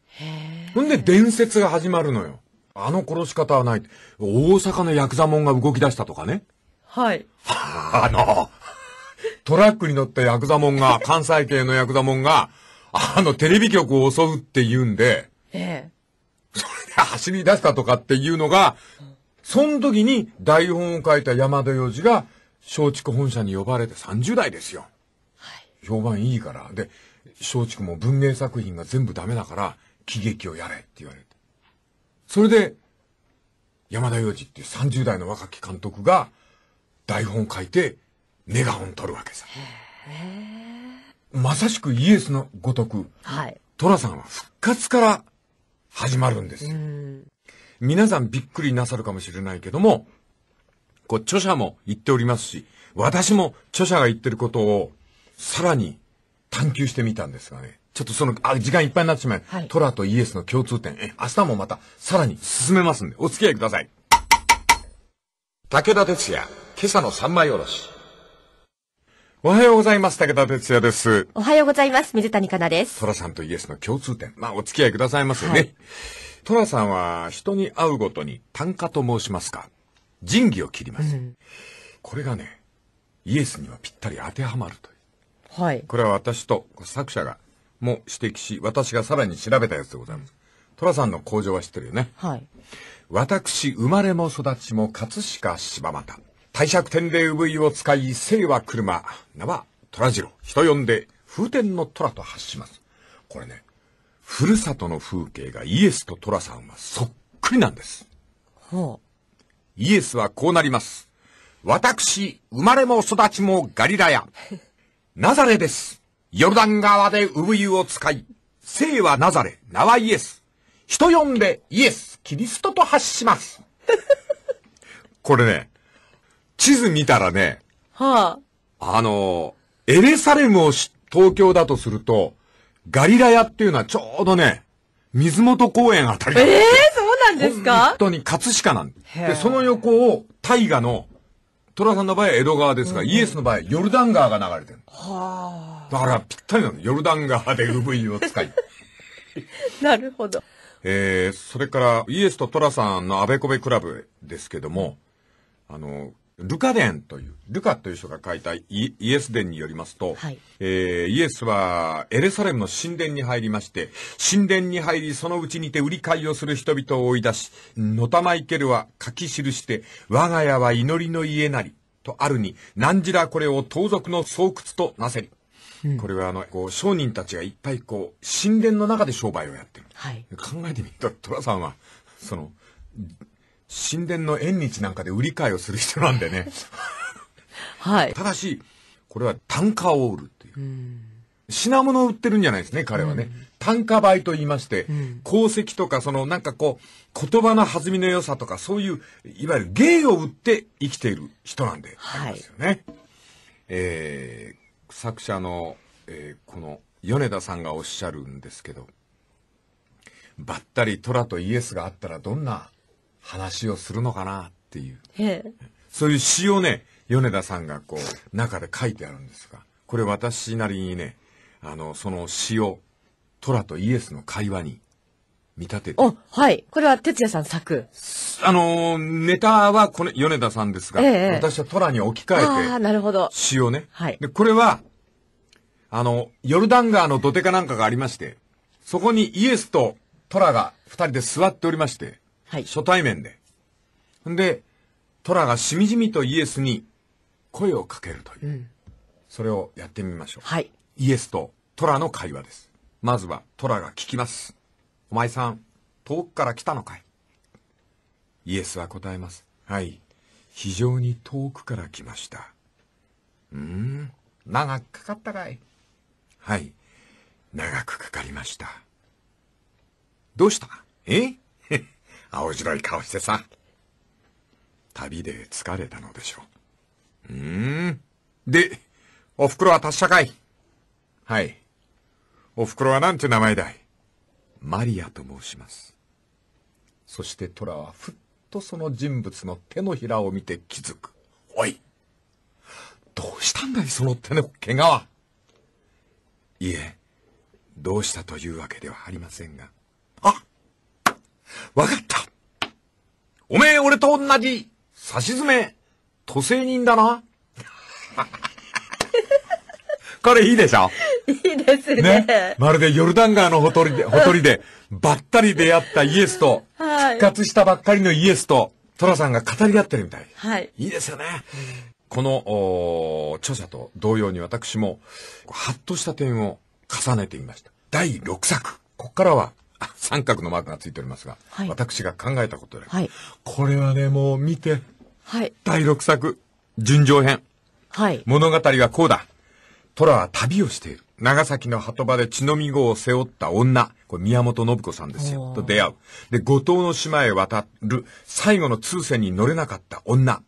ほんで伝説が始まるのよ。あの殺し方はない。大阪のヤクザモンが動き出したとかね。はい。あの、トラックに乗ったヤクザモンが、関西系のヤクザモンが、あの、テレビ局を襲うって言うんで、ええ。それで走り出したとかっていうのが、その時に台本を書いた山田洋次が、松竹本社に呼ばれて30代ですよ。はい。評判いいから。で、松竹も文芸作品が全部ダメだから、喜劇をやれって言われて。それで、山田洋次っていう30代の若き監督が、台本書いて、メガホン取るわけさ。まさしくイエスのごとく、はい、寅さんは復活から始まるんですよ。皆さんびっくりなさるかもしれないけども、こう著者も言っておりますし、私も著者が言ってることをさらに探求してみたんですがね。ちょっとその、あ、時間いっぱいになってしまう。はい、トラとイエスの共通点。え、明日もまた、さらに進めますんで、お付き合いください。武田哲也、今朝の三枚おろし。おはようございます。武田哲也です。おはようございます。水谷香奈です。寅さんとイエスの共通点。まあ、お付き合いくださいますよね。寅、はい、さんは、人に会うごとに、単価と申しますか、仁義を切ります。うん、これがね、イエスにはぴったり当てはまるとはい、これは私と作者がも指摘し私がさらに調べたやつでございます。寅さんの工場は知ってるよね。はい、私生まれも育ちも葛飾柴又帝釈天霊部位を使い姓は車名は虎次郎人呼んで風天の虎と発します。これねふるさとの風景がイエスと寅さんはそっくりなんです。ほうイエスはこうなります。私、生まれも育ちもガリラヤ。ナザレです。ヨルダン川で産湯を使い、聖はナザレ、名はイエス。人呼んでイエス、キリストと発します。これね、地図見たらね、はあ、あの、エレサレムをし東京だとすると、ガリラヤっていうのはちょうどね、水元公園あたりええー、そうなんですか本当に葛飾なんでその横を大河のトラさんの場合は江戸川ですが、うん、イエスの場合、ヨルダン川が流れてる。はあ。だからぴったりなの。ヨルダン川で産湯を使い。なるほど。えー、それから、イエスとトラさんのあべこべクラブですけども、あの、ルカデンという、ルカという人が書いたイエス伝によりますと、はい、えー、イエスはエレサレムの神殿に入りまして、神殿に入りそのうちにて売り買いをする人々を追い出し、のたまいけるは書き記して、我が家は祈りの家なり、とあるに、何じらこれを盗賊の巣窟となせり。これはあの、こう、商人たちがいっぱいこう、神殿の中で商売をやってる。はい、考えてみたら、寅さんは、その、神殿の縁日なんかで売り買いをする人なんでね。はい。ただし、これは単価を売るっていう。う品物を売ってるんじゃないですね、彼はね。うん、単価倍と言いまして、うん、功績とか、そのなんかこう、言葉の弾みの良さとか、そういう、いわゆる芸を売って生きている人なんでありますよね。えー、作者の、えー、この、米田さんがおっしゃるんですけど、ばったり虎とイエスがあったらどんな話をするのかなっていう、ええ、そういう詩をね米田さんがこう中で書いてあるんですがこれ私なりにねあのその詩をトラとイエスの会話に見立てておはいこれは哲也さん作あのネタはこれ米田さんですが、え、私はトラに置き換えてあなるほど詩をね、はい、でこれはあのヨルダン川の土手かなんかがありましてそこにイエスとトラが二人で座っておりましてはい、初対面で。んで、トラがしみじみとイエスに声をかけるという、うん、それをやってみましょう、はい、イエスとトラの会話ですまずはトラが聞きますお前さん遠くから来たのかいイエスは答えますはい非常に遠くから来ましたうん長くかかったかいはい長くかかりましたどうしたえ青白い顔してさ。旅で疲れたのでしょう。うーん。で、お袋は達者かいはい。お袋はなんて名前だいマリアと申します。そしてトラはふっとその人物の手のひらを見て気づく。おいどうしたんだいその手の怪我はいえ、どうしたというわけではありませんが。あわかったおめえ俺と同じ、差し詰め、都政人だな。こ れいいでしょいいですねね。まるでヨルダン川のほとりで、ほとりで、ばったり出会ったイエスと、復活したばっかりのイエスと、トラさんが語り合ってるみたい。はい。いいですよね。この、著者と同様に私も、ハッとした点を重ねてみました。第6作。ここからは、三角のマークがついておりますが、はい、私が考えたことで、はい、これはね、もう見て、はい、第6作、純情編。はい、物語はこうだ。虎は旅をしている。長崎の鳩場で血のみ子を背負った女。これ宮本信子さんですよ。と出会う。で、五島の島へ渡る最後の通船に乗れなかった女。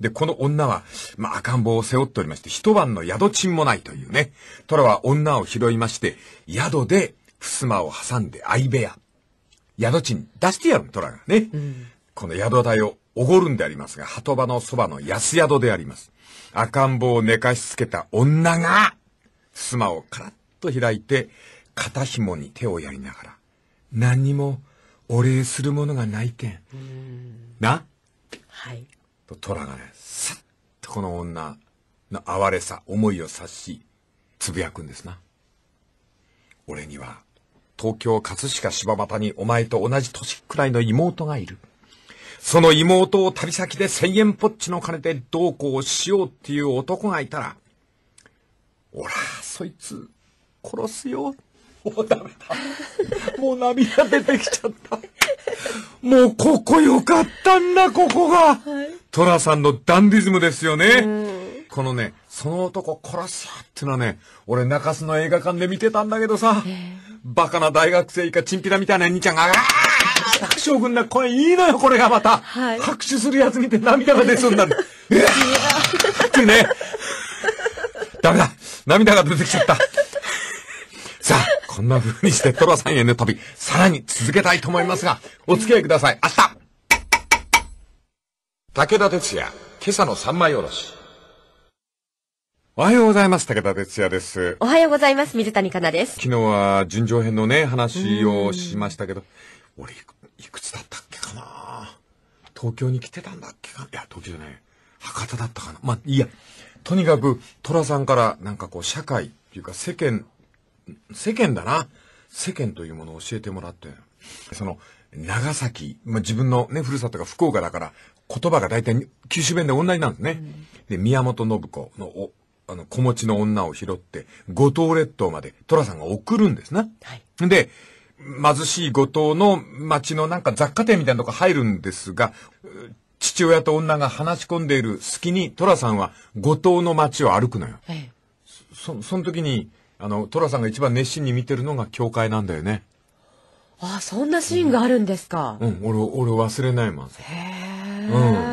で、この女は、まあ、赤ん坊を背負っておりまして、一晩の宿賃もないというね。虎は女を拾いまして、宿で襖を挟んで相部屋。宿賃出してやる虎がね。うん、この宿代をおごるんでありますが、鳩場のそばの安宿であります。赤ん坊を寝かしつけた女が、襖をカラッと開いて、肩紐に手をやりながら、何にもお礼するものがないけん。んなはい。と、虎がね、さっとこの女の哀れさ、思いを察し、つぶやくんですな。俺には、東京葛飾柴又にお前と同じ年くらいの妹がいる。その妹を旅先で千円ぽっちの金でどうこうしようっていう男がいたら、おら、そいつ、殺すよ。もうダメだ。もう涙出てきちゃった。もうここよかったんだ、ここが。はい、トラさんのダンディズムですよね。このね、その男殺すよっていうのはね、俺中洲の映画館で見てたんだけどさ、えーバカな大学生以下、チンピラみたいな兄ちゃんが、ああ百姓軍な、これいいのよ、これがまた。はい、拍手するやつ見て涙が出そうになる。うわってね。ダメだ。涙が出てきちゃった。さあ、こんな風にしてトラさんへの旅、さらに続けたいと思いますが、お付き合いください。明日武田鉄矢、今朝の三枚おろし。おはようございます。武田哲也です。おはようございます。水谷香奈です。昨日は順調編のね、話をしましたけど、俺いくつだったっけかな東京に来てたんだっけかいや、東京じゃない。博多だったかなまあ、いいや。とにかく、寅さんからなんかこう、社会っていうか世間、世間だな。世間というものを教えてもらって、その、長崎、まあ、自分のね、ふるさとが福岡だから、言葉が大体九州弁で同じなんですね。うん、で、宮本信子のおあの、子持ちの女を拾って、五島列島まで、寅さんが送るんですな。はい。で、貧しい五島の町のなんか雑貨店みたいなとこ入るんですが、父親と女が話し込んでいる隙に、寅さんは五島の町を歩くのよ。え、は、い、そ、その時に、あの、寅さんが一番熱心に見てるのが教会なんだよね。ああ、そんなシーンがあるんですか。うん、うん、俺、俺忘れないもん。へえ。うん。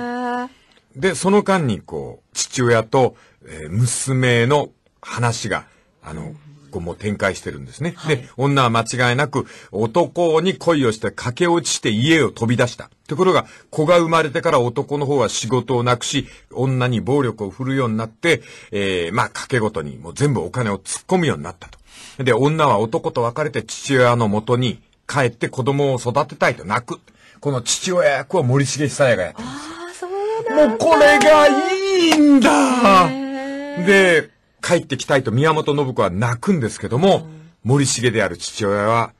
で、その間に、こう、父親と、えー、娘の話が、あの、こうもう展開してるんですね。はい、で、女は間違いなく、男に恋をして駆け落ちして家を飛び出した。ところが、子が生まれてから男の方は仕事をなくし、女に暴力を振るようになって、えー、まあ、賭けごとにもう全部お金を突っ込むようになったと。で、女は男と別れて父親の元に帰って子供を育てたいと泣く。この父親役を森重久也がやってるんです。もうこれがいいんだで、帰ってきたいと宮本信子は泣くんですけども、森重である父親は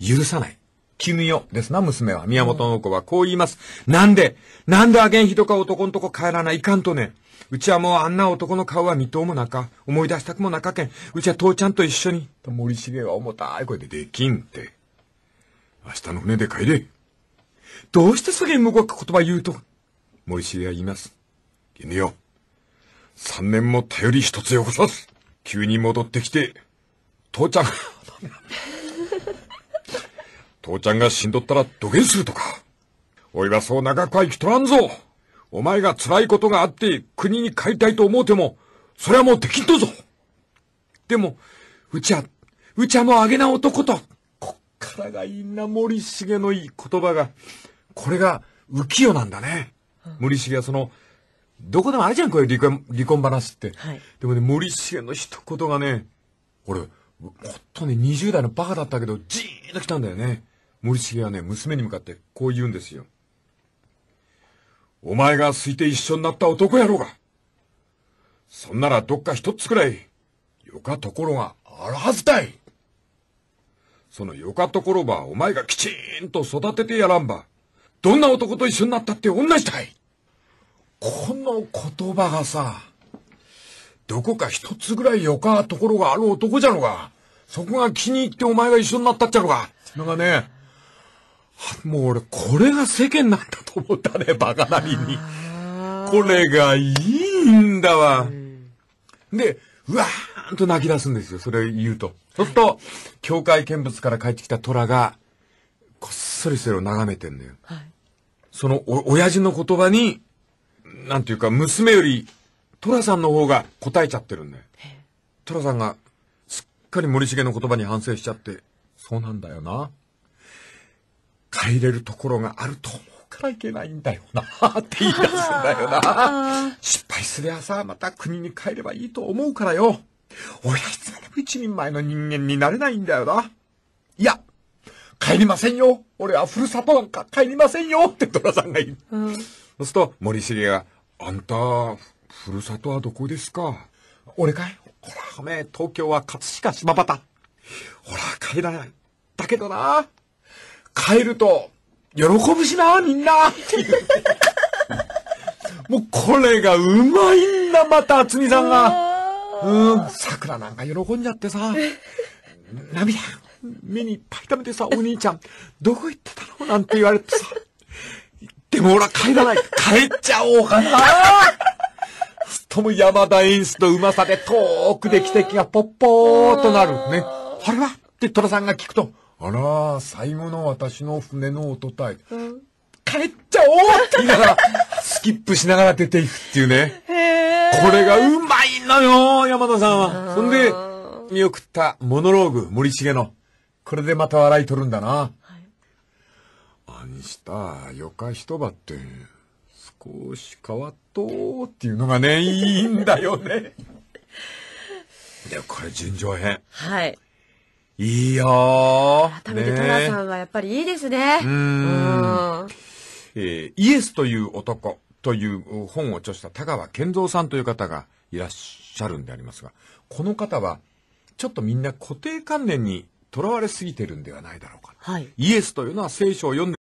許さない。君よ、ですな、娘は。宮本信子はこう言います。なんで、なんであげんひどか男のとこ帰らないかんとね。うちはもうあんな男の顔は見とうもなか、思い出したくもなかけん。うちは父ちゃんと一緒に。と森重は重たい声でできんって。明日の船で帰れ。どうしてすげん向こ言葉言うと。森重は言います。犬よ、三年も頼り一つよこさず、急に戻ってきて、父ちゃん、父ちゃんが死んどったら土下するとか。おいはそう長くは生きとらんぞ。お前が辛いことがあって国に帰りたいと思うても、それはもうできんとぞ。でも、うちは、うちはもうあげな男と。こっからがいいな森重のいい言葉が、これが浮世なんだね。森重はその、どこでもあるじゃん、こういう離婚、離婚話って。はい、でもね、森重の一言がね、俺、ほっとね、20代のバカだったけど、じーっと来たんだよね。森重はね、娘に向かってこう言うんですよ。お前がいて一緒になった男やろうが。そんならどっか一つくらい、よかところがあるはずたい。そのよかところば、お前がきちんと育ててやらんば。どんな男と一緒になったって同じたい。この言葉がさ、どこか一つぐらいよかところがある男じゃろが。そこが気に入ってお前が一緒になったっちゃろが。なんかね、もう俺、これが世間なんだと思ったね、バカなりに。これがいいんだわ。で、うわーんと泣き出すんですよ、それ言うと。そうすると、教会見物から帰ってきた虎が、そりそれを眺めてんのよ。はい、そのお、親父の言葉に、なんていうか、娘より、寅さんの方が答えちゃってるんだよ。寅さんが、すっかり森重の言葉に反省しちゃって、そうなんだよな。帰れるところがあると思うからいけないんだよな、って言い出すんだよな。失敗すりゃさ、また国に帰ればいいと思うからよ。俺はいつまでも一人前の人間になれないんだよな。いや、帰りませんよ俺はふるさとなんか帰りませんよって寅さんが言う。うん、そうすると、森重が、あんた、ふるさとはどこですか俺かいほら、おめえ、東京は葛飾島端。ほら、帰らない。だけどな、帰ると、喜ぶしな、みんな もうこれがうまいんだ、また、厚みさんが。うん、桜なんか喜んじゃってさ、涙目にいっぱい溜めてさ、お兄ちゃん、どこ行ってたのなんて言われてさ、でも俺は帰らない。帰っちゃおうかなとも山田演出のうまさで遠くで汽笛がポッポーとなるね。あれはって虎さんが聞くと、あら、最後の私の船の音たうん、帰っちゃおうって言いながら、スキップしながら出ていくっていうね。これがうまいのよ、山田さんは。そんで、見送ったモノローグ、森重の。これでまた笑い取るんだな。はい、にしたよかひとばって、少し変わっとっていうのがね、いいんだよね。いや、これ尋常編。はい。いいよ改めてトラさんはやっぱりいいですね。ねうん。えー、イエスという男という本を著した田川健三さんという方がいらっしゃるんでありますが、この方は、ちょっとみんな固定観念に囚われすぎてるんではないだろうか。はい、イエスというのは聖書を読んで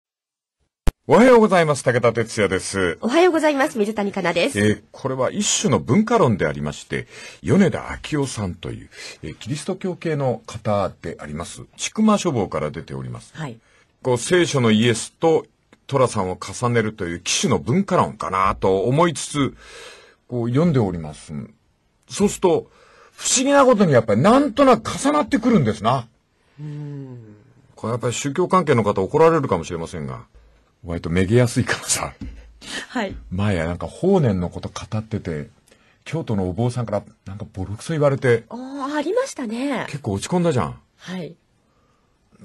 おはようございます。武田哲也です。おはようございます。水谷香奈です。えー、これは一種の文化論でありまして、米田明夫さんという、えー、キリスト教系の方であります。ちく書房から出ております。はい。こう、聖書のイエスと寅さんを重ねるという騎手の文化論かなと思いつつ、こう、読んでおります。そうすると、不思議なことにやっぱりなんとなく重なってくるんですな。これやっぱり宗教関係の方怒られるかもしれませんが、割とめげやすいからさ。はい。前なんか法然のこと語ってて、京都のお坊さんからなんかボロクソ言われて。ああ、ありましたね。結構落ち込んだじゃん。はい。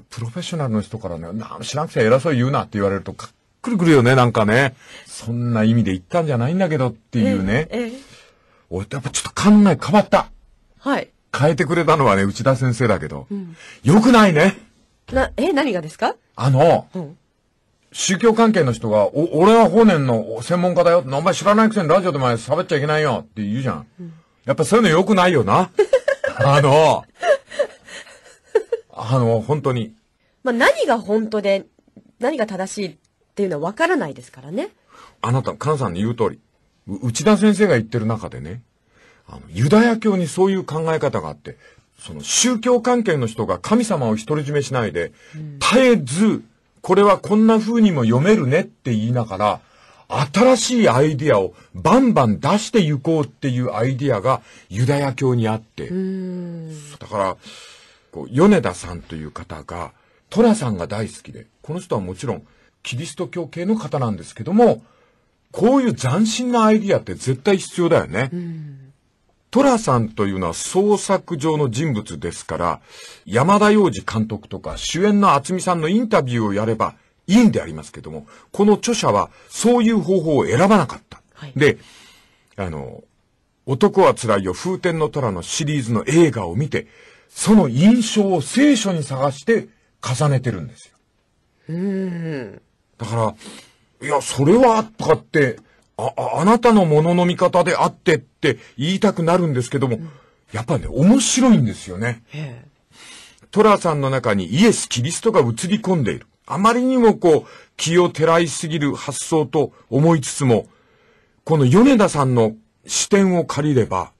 プロフェッショナルの人からね、な知らなくちゃ偉そう言うなって言われると、かっくるくるよね、なんかね。そんな意味で言ったんじゃないんだけどっていうね。ええ俺ってやっぱちょっと考え変わった。はい。変えてくれたのはね、内田先生だけど、うん、よくないね。な、え、何がですかあの、うん、宗教関係の人が、お、俺は法然の専門家だよ。お前知らないくせにラジオで前喋っちゃいけないよって言うじゃん。うん、やっぱそういうのよくないよな。あの、あの、本当に。まあ、何が本当で、何が正しいっていうのは分からないですからね。あなた、菅さんの言う通り、内田先生が言ってる中でね、あの、ユダヤ教にそういう考え方があって、その宗教関係の人が神様を独り占めしないで、絶えず、これはこんな風にも読めるねって言いながら、新しいアイディアをバンバン出して行こうっていうアイディアがユダヤ教にあって、だから、こう、米田さんという方が、トラさんが大好きで、この人はもちろん、キリスト教系の方なんですけども、こういう斬新なアイディアって絶対必要だよね。寅さんというのは創作上の人物ですから、山田洋次監督とか主演の厚見さんのインタビューをやればいいんでありますけども、この著者はそういう方法を選ばなかった。はい、で、あの、男は辛いよ、風天の虎のシリーズの映画を見て、その印象を聖書に探して重ねてるんですよ。うん。だから、いや、それは、とかって、あ、あなたのものの見方であってって言いたくなるんですけども、やっぱね、面白いんですよね。トラさんの中にイエス・キリストが映り込んでいる。あまりにもこう、気をてらいすぎる発想と思いつつも、この米田さんの視点を借りれば、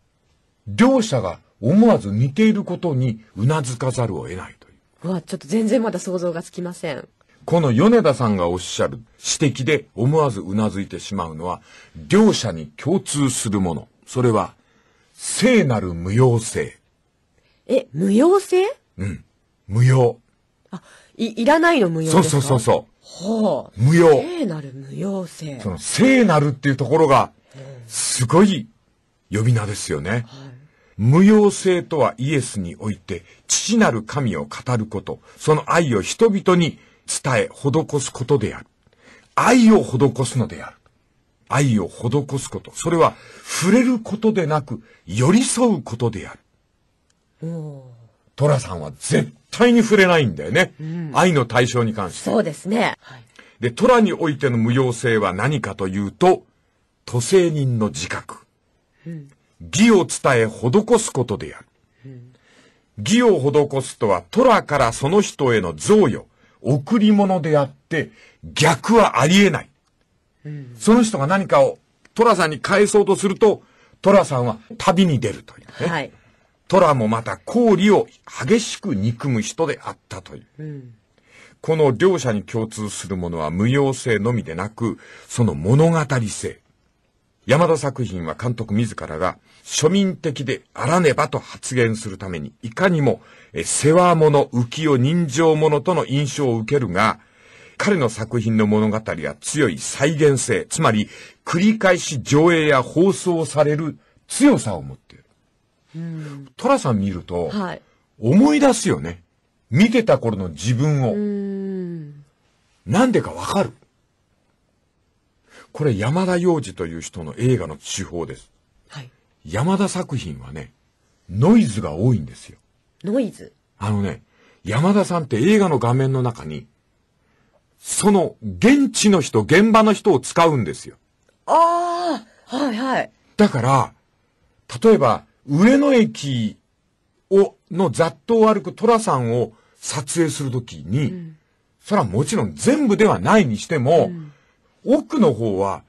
両者が思わず似ていることにうなずかざるを得ないという。うわ、ちょっと全然まだ想像がつきません。この米田さんがおっしゃる指摘で思わず頷いてしまうのは、両者に共通するもの。それは、聖なる無用性。え、無用性うん。無用。あ、い、いらないの無用そうそうそうそう。はあ。無用。聖なる無用性。その聖なるっていうところが、すごい呼び名ですよね。はい、無用性とはイエスにおいて、父なる神を語ること、その愛を人々に伝え、施すことである。愛を施すのである。愛を施すこと。それは、触れることでなく、寄り添うことである。トラさんは絶対に触れないんだよね。うん、愛の対象に関して。そうですね。で、トラにおいての無用性は何かというと、都政人の自覚。うん、義を伝え、施すことである。義を施すとは、トラからその人への贈与、贈り物であって、逆はありえない。うん、その人が何かを寅さんに返そうとすると、寅さんは旅に出るというね。はい。もまた氷を激しく憎む人であったという。うん、この両者に共通するものは無用性のみでなく、その物語性。山田作品は監督自らが、庶民的であらねばと発言するために、いかにも、え世話者、浮世、人情者との印象を受けるが、彼の作品の物語は強い再現性、つまり繰り返し上映や放送される強さを持っている。寅さん見ると、はい、思い出すよね。見てた頃の自分を。んなんでかわかる。これ山田洋次という人の映画の手法です。山田作品はね、ノイズが多いんですよ。ノイズあのね、山田さんって映画の画面の中に、その現地の人、現場の人を使うんですよ。ああ、はいはい。だから、例えば、上野駅を、の雑踏を歩く寅さんを撮影するときに、うん、それはもちろん全部ではないにしても、うん、奥の方は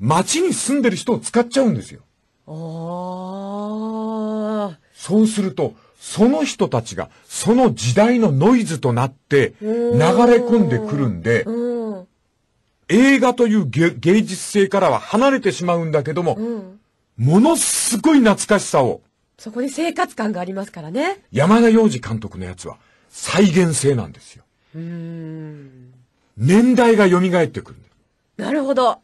街に住んでる人を使っちゃうんですよ。ああ。そうすると、その人たちが、その時代のノイズとなって、流れ込んでくるんで、映画という芸術性からは離れてしまうんだけども、ものすごい懐かしさを。そこに生活感がありますからね。山田洋次監督のやつは、再現性なんですよ。年代が蘇ってくる。なるほど。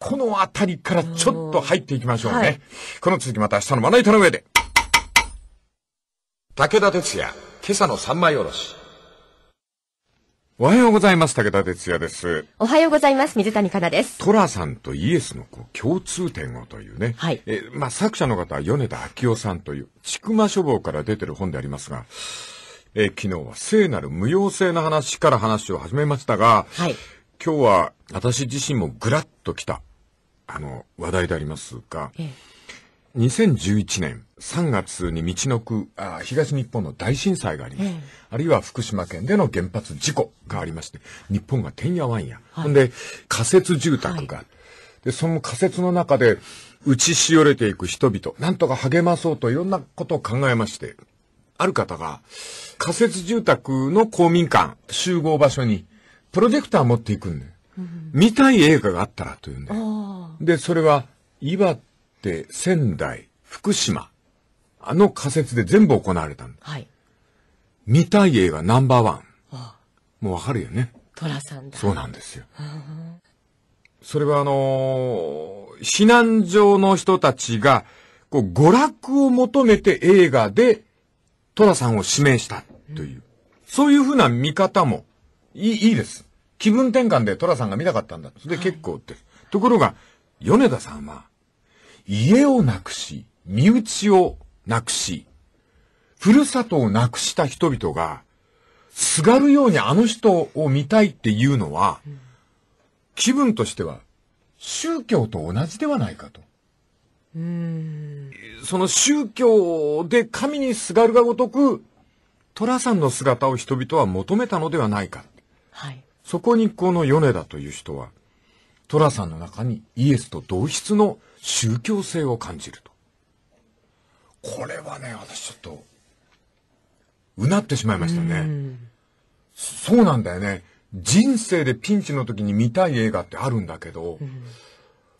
この辺りからちょっと入っていきましょうね。はい、この続きまた明日のまな板の上で。武田鉄矢、今朝の三枚おろし。おはようございます。武田哲也です。おはようございます。水谷香奈です。トラさんとイエスのこう共通点をというね。はい。え、まあ、作者の方は米田昭夫さんという、ちくま書房から出てる本でありますが、え、昨日は聖なる無用性の話から話を始めましたが、はい。今日は私自身もぐらっときたあの、話題でありますが、ええ、2011年3月に道のくあ東日本の大震災があります、ええ、あるいは福島県での原発事故がありまして、日本がてんやわんや。ほ、ん、で、仮設住宅が、はい、で、その仮設の中で、打ちしおれていく人々、なんとか励まそうといろんなことを考えまして、ある方が、仮設住宅の公民館、集合場所に、プロジェクター持っていくんよ。見たい映画があったらというんで。で、それは、岩手、仙台、福島、あの仮説で全部行われたんだ。はい。見たい映画ナンバーワン。もうわかるよね。寅さんだ。そうなんですよ。それはあのー、避難所の人たちが、こう、娯楽を求めて映画で、寅さんを指名したという、うん、そういうふうな見方もいい、いいです。気分転換で寅さんが見たかったんだ。それで結構って。ところが、米田さんは、家をなくし、身内をなくし、ふるさとをなくした人々が、すがるようにあの人を見たいっていうのは、気分としては、宗教と同じではないかと。その宗教で神にすがるがごとく、寅さんの姿を人々は求めたのではないか。はい。そこにこの米田という人は、寅さんの中にイエスと同質の宗教性を感じると。これはね、私ちょっと、うなってしまいましたね。そうなんだよね。人生でピンチの時に見たい映画ってあるんだけど、うん、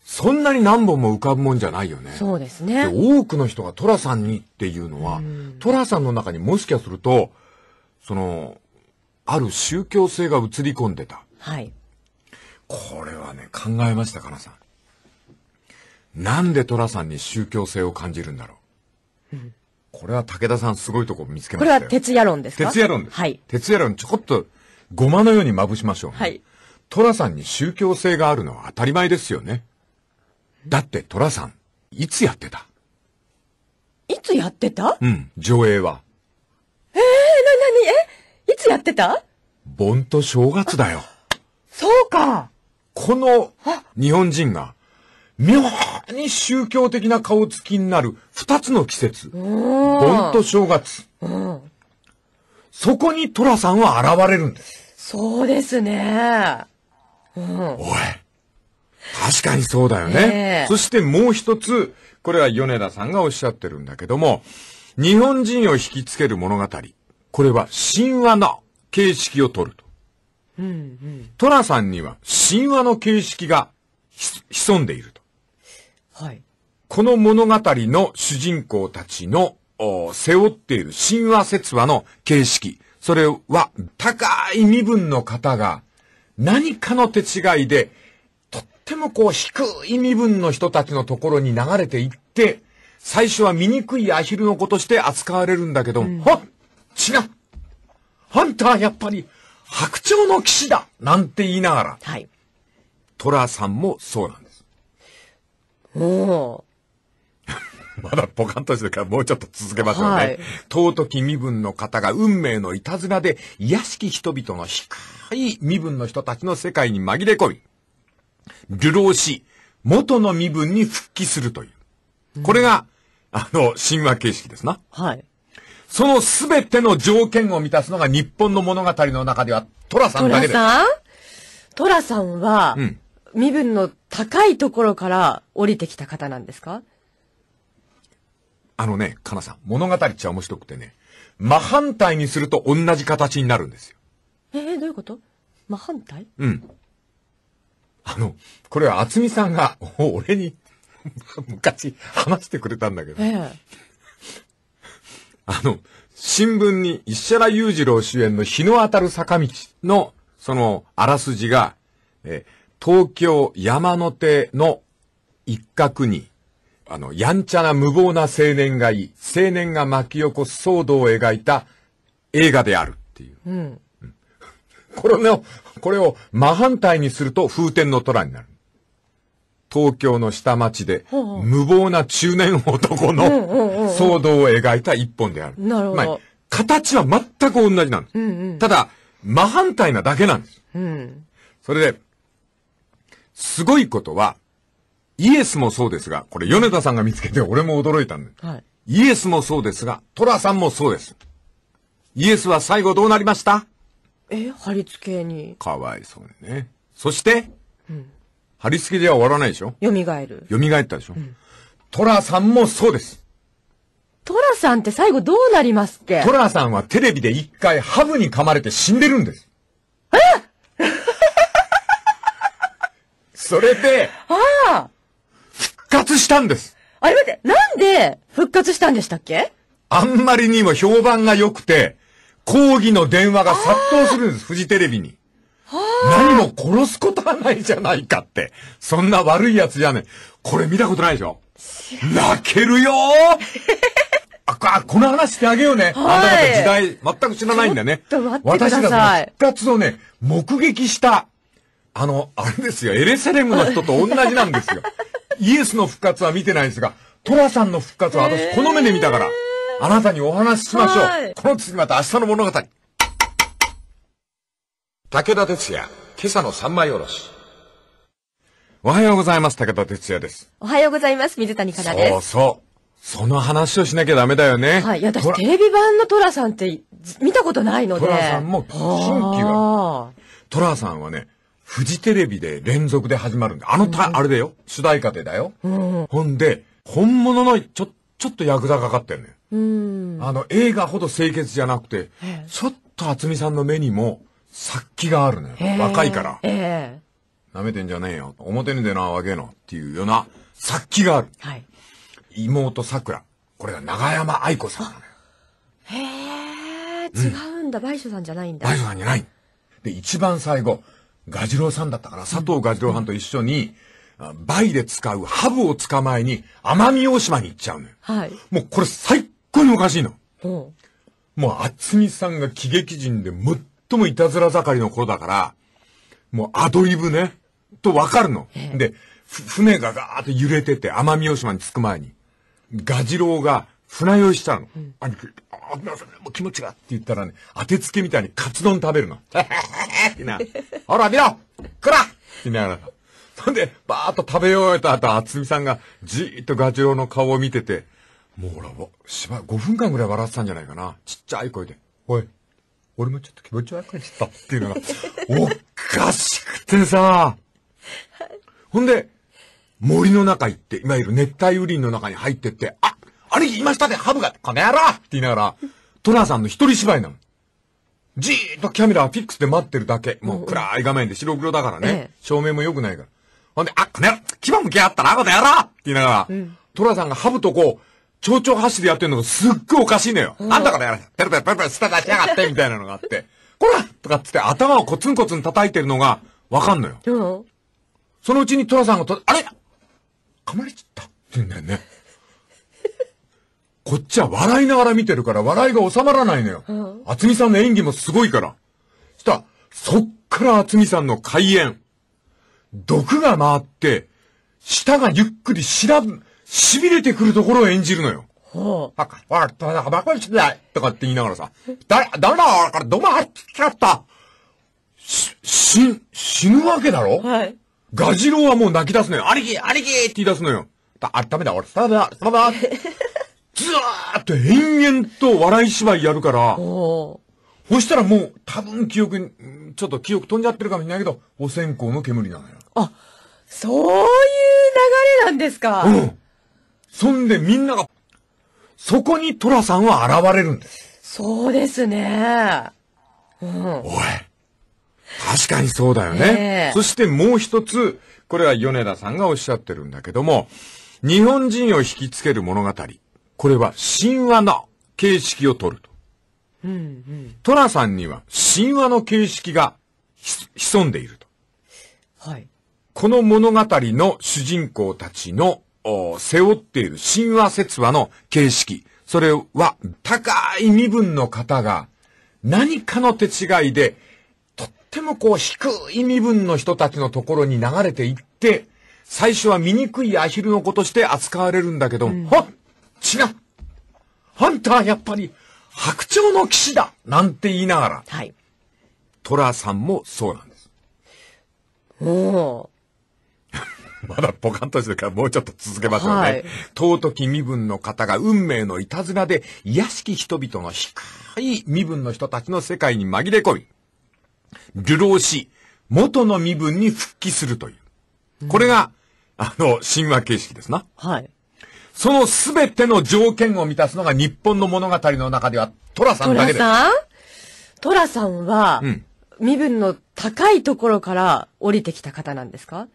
そんなに何本も浮かぶもんじゃないよね。そうですね。多くの人が寅さんにっていうのは、寅、うん、さんの中にもしかすると、その、ある宗教性が映り込んでた。はい。これはね、考えました、かなさん。なんで寅さんに宗教性を感じるんだろう。これは武田さんすごいとこ見つけましたこれは哲也論ですか哲也論です。はい。哲也論ちょこっとごまのようにまぶしましょう、ね。はい。寅さんに宗教性があるのは当たり前ですよね。だって寅さん、いつやってたいつやってたうん、上映は。ええー、な、なに、えいつやってた盆と正月だよ。そうかこの日本人が、妙に宗教的な顔つきになる二つの季節。盆と正月。そこに寅さんは現れるんです。そうですね。うん、おい。確かにそうだよね。えー、そしてもう一つ、これは米田さんがおっしゃってるんだけども、日本人を引きつける物語。これは神話の形式を取ると。うんうん、トラさんには神話の形式が潜んでいると。はい。この物語の主人公たちの背負っている神話説話の形式、それは高い身分の方が何かの手違いで、とってもこう低い身分の人たちのところに流れていって、最初は醜いアヒルの子として扱われるんだけど、うん、ほっ違うあんたはやっぱり白鳥の騎士だなんて言いながら、はい。寅さんもそうなんです。おお。まだポカンとしてるからもうちょっと続けましょうね。はい、尊き身分の方が運命のいたずらで、卑しき人々の低い身分の人たちの世界に紛れ込み、流浪し、元の身分に復帰するという。これが、うん、あの、神話形式ですな。はい。そのすべての条件を満たすのが日本の物語の中では、寅さんだけです。寅さんラさんは、身分の高いところから降りてきた方なんですかあのね、かなさん、物語っちゃ面白くてね、真反対にすると同じ形になるんですよ。えー、どういうこと真反対うん。あの、これは渥美さんが、俺に 昔話してくれたんだけど、えー、あの、新聞に石原裕次郎主演の日の当たる坂道の、その、あらすじが、え東京山の手の一角に、あの、やんちゃな無謀な青年がいい、青年が巻き起こす騒動を描いた映画であるっていう。うん。これを、ね、これを真反対にすると風天の虎になる。東京の下町で、無謀な中年男の騒動を描いた一本である。なるほど。形は全く同じなんです。うんうん、ただ、真反対なだけなんです。うん、それで、すごいことは、イエスもそうですが、これ米田さんが見つけて俺も驚いたんです。はい、イエスもそうですが、寅さんもそうです。イエスは最後どうなりましたえ、貼り付けに。かわいそうにね。そして、貼り付けでは終わらないでしょ蘇る。蘇ったでしょ、うん、トさんもそうです。トラさんって最後どうなりますっけトラさんはテレビで一回ハブに噛まれて死んでるんです。え それで、ああ。復活したんです。あれ待って、なんで復活したんでしたっけあんまりにも評判が良くて、抗議の電話が殺到するんです、フジテレビに。何も殺すことはないじゃないかって。そんな悪いやつじゃねえ。これ見たことないでしょ泣けるよ あ、この話してあげようね。はい、あなた方時代全く知らないんだね。私がちの復活をね、目撃した、あの、あれですよ、エレセレムの人と同じなんですよ。イエスの復活は見てないんですが、トラさんの復活は私この目で見たから、あなたにお話ししましょう。この次また明日の物語。武田哲也、今朝の三枚おろし。おはようございます。武田哲也です。おはようございます。水谷香奈です。そうそう。その話をしなきゃダメだよね。はい。いや、私、テレビ版のトラさんって見たことないので。トラさんも、新規は。トラさんはね、フジテレビで連続で始まるんだ。あのた、うん、あれだよ。主題歌でだよ。うん、ほんで、本物の、ちょ、ちょっと役座かかってんねよ。うん。あの、映画ほど清潔じゃなくて、ちょっと厚みさんの目にも、殺気があるのよ。若いから。ええ舐めてんじゃねえよ。表に出なわけの。っていうような殺気がある。はい。妹桜。これが長山愛子さんなのよ。へえ、違うんだ。倍、う、賞、ん、さんじゃないんだ。倍賞さんじゃない。で、一番最後、ガジロウさんだったから、佐藤ガジロウさんと一緒に、バイで使うハブを捕まえに奄美大島に行っちゃうのよ。はい。もうこれ最高におかしいの。うもう厚みさんが喜劇人でむっ最もいたずら盛りの頃だから、もうアドリブね、とわかるの。で、船がガーッと揺れてて、奄美大島に着く前に、ガジロウが船酔いしたの。うん、あ、あ、さもう気持ちがって言ったらね、当てつけみたいにカツ丼食べるの。っ てな、ほら見ろくらって言いながら。そんで、ばーっと食べ終えた後、厚美さんがじーっとガジロウの顔を見てて、もうほら、しば5分間ぐらい笑ってたんじゃないかな。ちっちゃい声で。おい、俺もちょっと気持ち悪くなっちゃったっていうのが、おかしくてさ、ほんで、森の中行って、いわゆる熱帯雨林の中に入ってって、ああれいましたね、ハブが、この野郎って言いながら、トラさんの一人芝居なの。じーっとキャメラはフィックスで待ってるだけ。もう暗い画面で白黒だからね。ええ、照明も良くないから。ほんで、あ、この野郎牙向き合ったら、あ、この野郎って言いながら、うん、トラさんがハブとこう、蝶々発でやってんのがすっごいおかしいのよ。あんたからやらペルペルペルペルスタ出しやがってみたいなのがあって、こらとかっつって頭をコツンコツン叩いてるのがわかんのよ。うそのうちに寅さんがと、あれ噛まれちゃったって言うんだよね。こっちは笑いながら見てるから笑いが収まらないのよ。うん、厚みさんの演技もすごいから。したら、そっから厚みさんの開演。毒が回って、舌がゆっくりしらん、痺れてくるところを演じるのよ。ほう。バカ、わかった、バカ、バしてないとかって言いながらさ、だ、だめだら、から、どま入ってきちゃったし、死、死ぬわけだろはい。ガジロウはもう泣き出すのよ。ありきありきって言い出すのよ。だ、あっためだ、俺、さだ、さだ、ずーっと延々と笑い芝居やるから、ほしたらもう、多分記憶、ちょっと記憶飛んじゃってるかもしれないけど、お線香の煙なのよ。あ、そういう流れなんですか。うん。そんでみんなが、そこに寅さんは現れるんです。そうですね。うん、おい。確かにそうだよね。そしてもう一つ、これは米田さんがおっしゃってるんだけども、日本人を引きつける物語。これは神話の形式を取ると。うんうん。寅さんには神話の形式が潜んでいると。はい。この物語の主人公たちの背負っている神話説話の形式。それは、高い身分の方が、何かの手違いで、とってもこう、低い身分の人たちのところに流れていって、最初は醜いアヒルの子として扱われるんだけど、うん、っ違うあんたはやっぱり、白鳥の騎士だなんて言いながら、はい。トラさんもそうなんです。おお。まだポカンとしてるからもうちょっと続けますよね。はい、尊き身分の方が運命のいたずらで、卑しき人々の低い身分の人たちの世界に紛れ込み、流浪し、元の身分に復帰するという。これが、うん、あの、神話形式ですな。はい。そのすべての条件を満たすのが日本の物語の中では、寅さんだけです。寅さんさんは、うん、身分の高いところから降りてきた方なんですか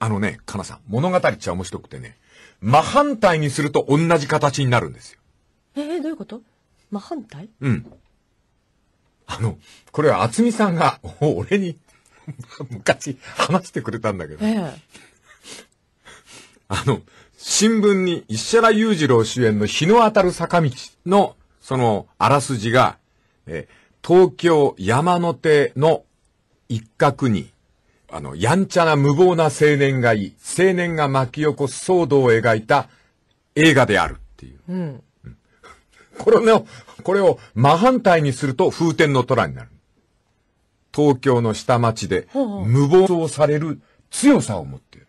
あのね、かなさん、物語っちゃ面白くてね、真反対にすると同じ形になるんですよ。えー、どういうこと真反対うん。あの、これは厚みさんが、俺に 昔話してくれたんだけど。えー、あの、新聞に石原裕次郎主演の日の当たる坂道の、その、あらすじが、え東京山の手の一角に、あの、やんちゃな無謀な青年がいい、青年が巻き起こす騒動を描いた映画であるっていう。うん。これを、これを真反対にすると風天の虎になる。東京の下町で無謀をされる強さを持っている。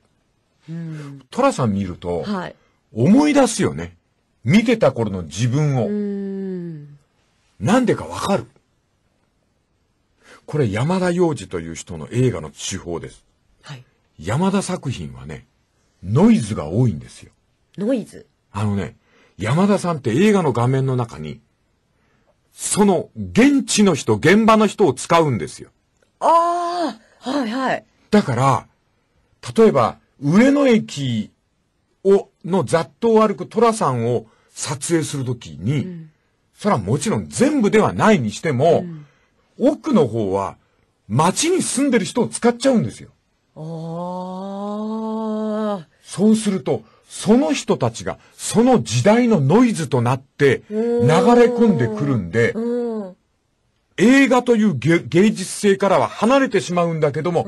うん、虎さん見ると、思い出すよね。見てた頃の自分を。んなんでかわかる。これ山田洋次という人の映画の手法です。はい。山田作品はね、ノイズが多いんですよ。ノイズあのね、山田さんって映画の画面の中に、その現地の人、現場の人を使うんですよ。ああ、はいはい。だから、例えば、上野駅を、の雑踏を歩く寅さんを撮影するときに、うん、それはもちろん全部ではないにしても、うん奥の方は、町に住んでる人を使っちゃうんですよ。ああ。そうすると、その人たちが、その時代のノイズとなって、流れ込んでくるんで、映画という芸術性からは離れてしまうんだけども、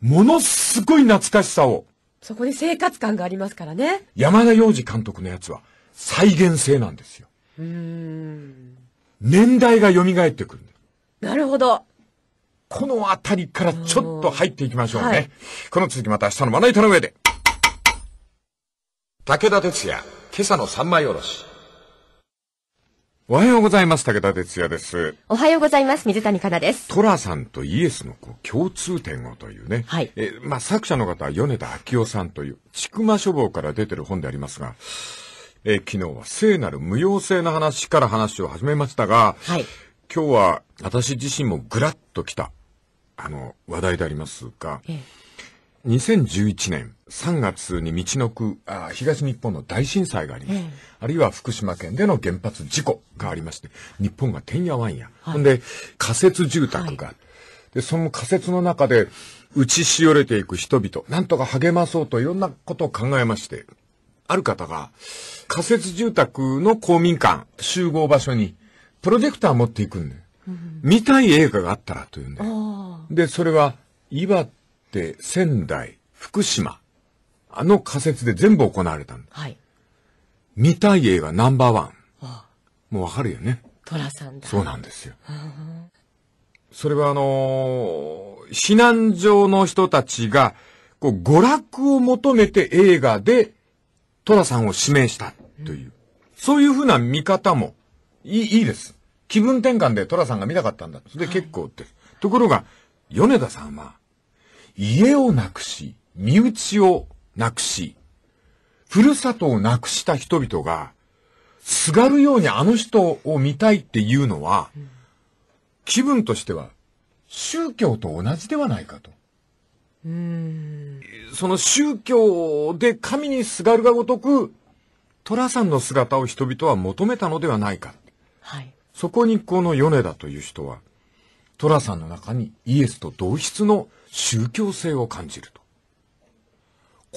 ものすごい懐かしさを。そこに生活感がありますからね。山田洋次監督のやつは、再現性なんですよ。年代が蘇ってくるんです。なるほど。この辺りからちょっと入っていきましょうね。はい、この続きまた明日のまな板の上で。武田鉄矢、今朝の三枚おろし。おはようございます。武田哲也です。おはようございます。水谷香奈です。寅さんとイエスのこう共通点をというね。はい。え、まあ、作者の方は米田昭夫さんという、ちくま書房から出てる本でありますが、え、昨日は聖なる無用性の話から話を始めましたが、はい。今日は私自身もぐらっときた、あの、話題でありますが、2011年3月に道のくあ東日本の大震災があります、ええ、あるいは福島県での原発事故がありまして、日本がてんやわんや。はい、ほんで、仮設住宅が、はい、で、その仮設の中で、打ちしおれていく人々、なんとか励まそうといろんなことを考えまして、ある方が、仮設住宅の公民館、集合場所に、プロジェクター持っていくんで、うん、見たい映画があったらというんで。で、それは、岩手、仙台、福島、あの仮説で全部行われたんだ。はい。見たい映画ナンバーワン。もうわかるよね。寅さんだ。そうなんですよ。それはあのー、避難所の人たちが、こう、娯楽を求めて映画で、寅さんを指名したという、うん、そういうふうな見方もいい、いいです。気分転換で寅さんが見たかったんだ。それで結構って。はい、ところが、米田さんは、家をなくし、身内をなくし、ふるさとをなくした人々が、すがるようにあの人を見たいっていうのは、気分としては、宗教と同じではないかと。その宗教で神にすがるがごとく、寅さんの姿を人々は求めたのではないか。はい、そこにこの米田という人は寅さんの中にイエスと同質の宗教性を感じると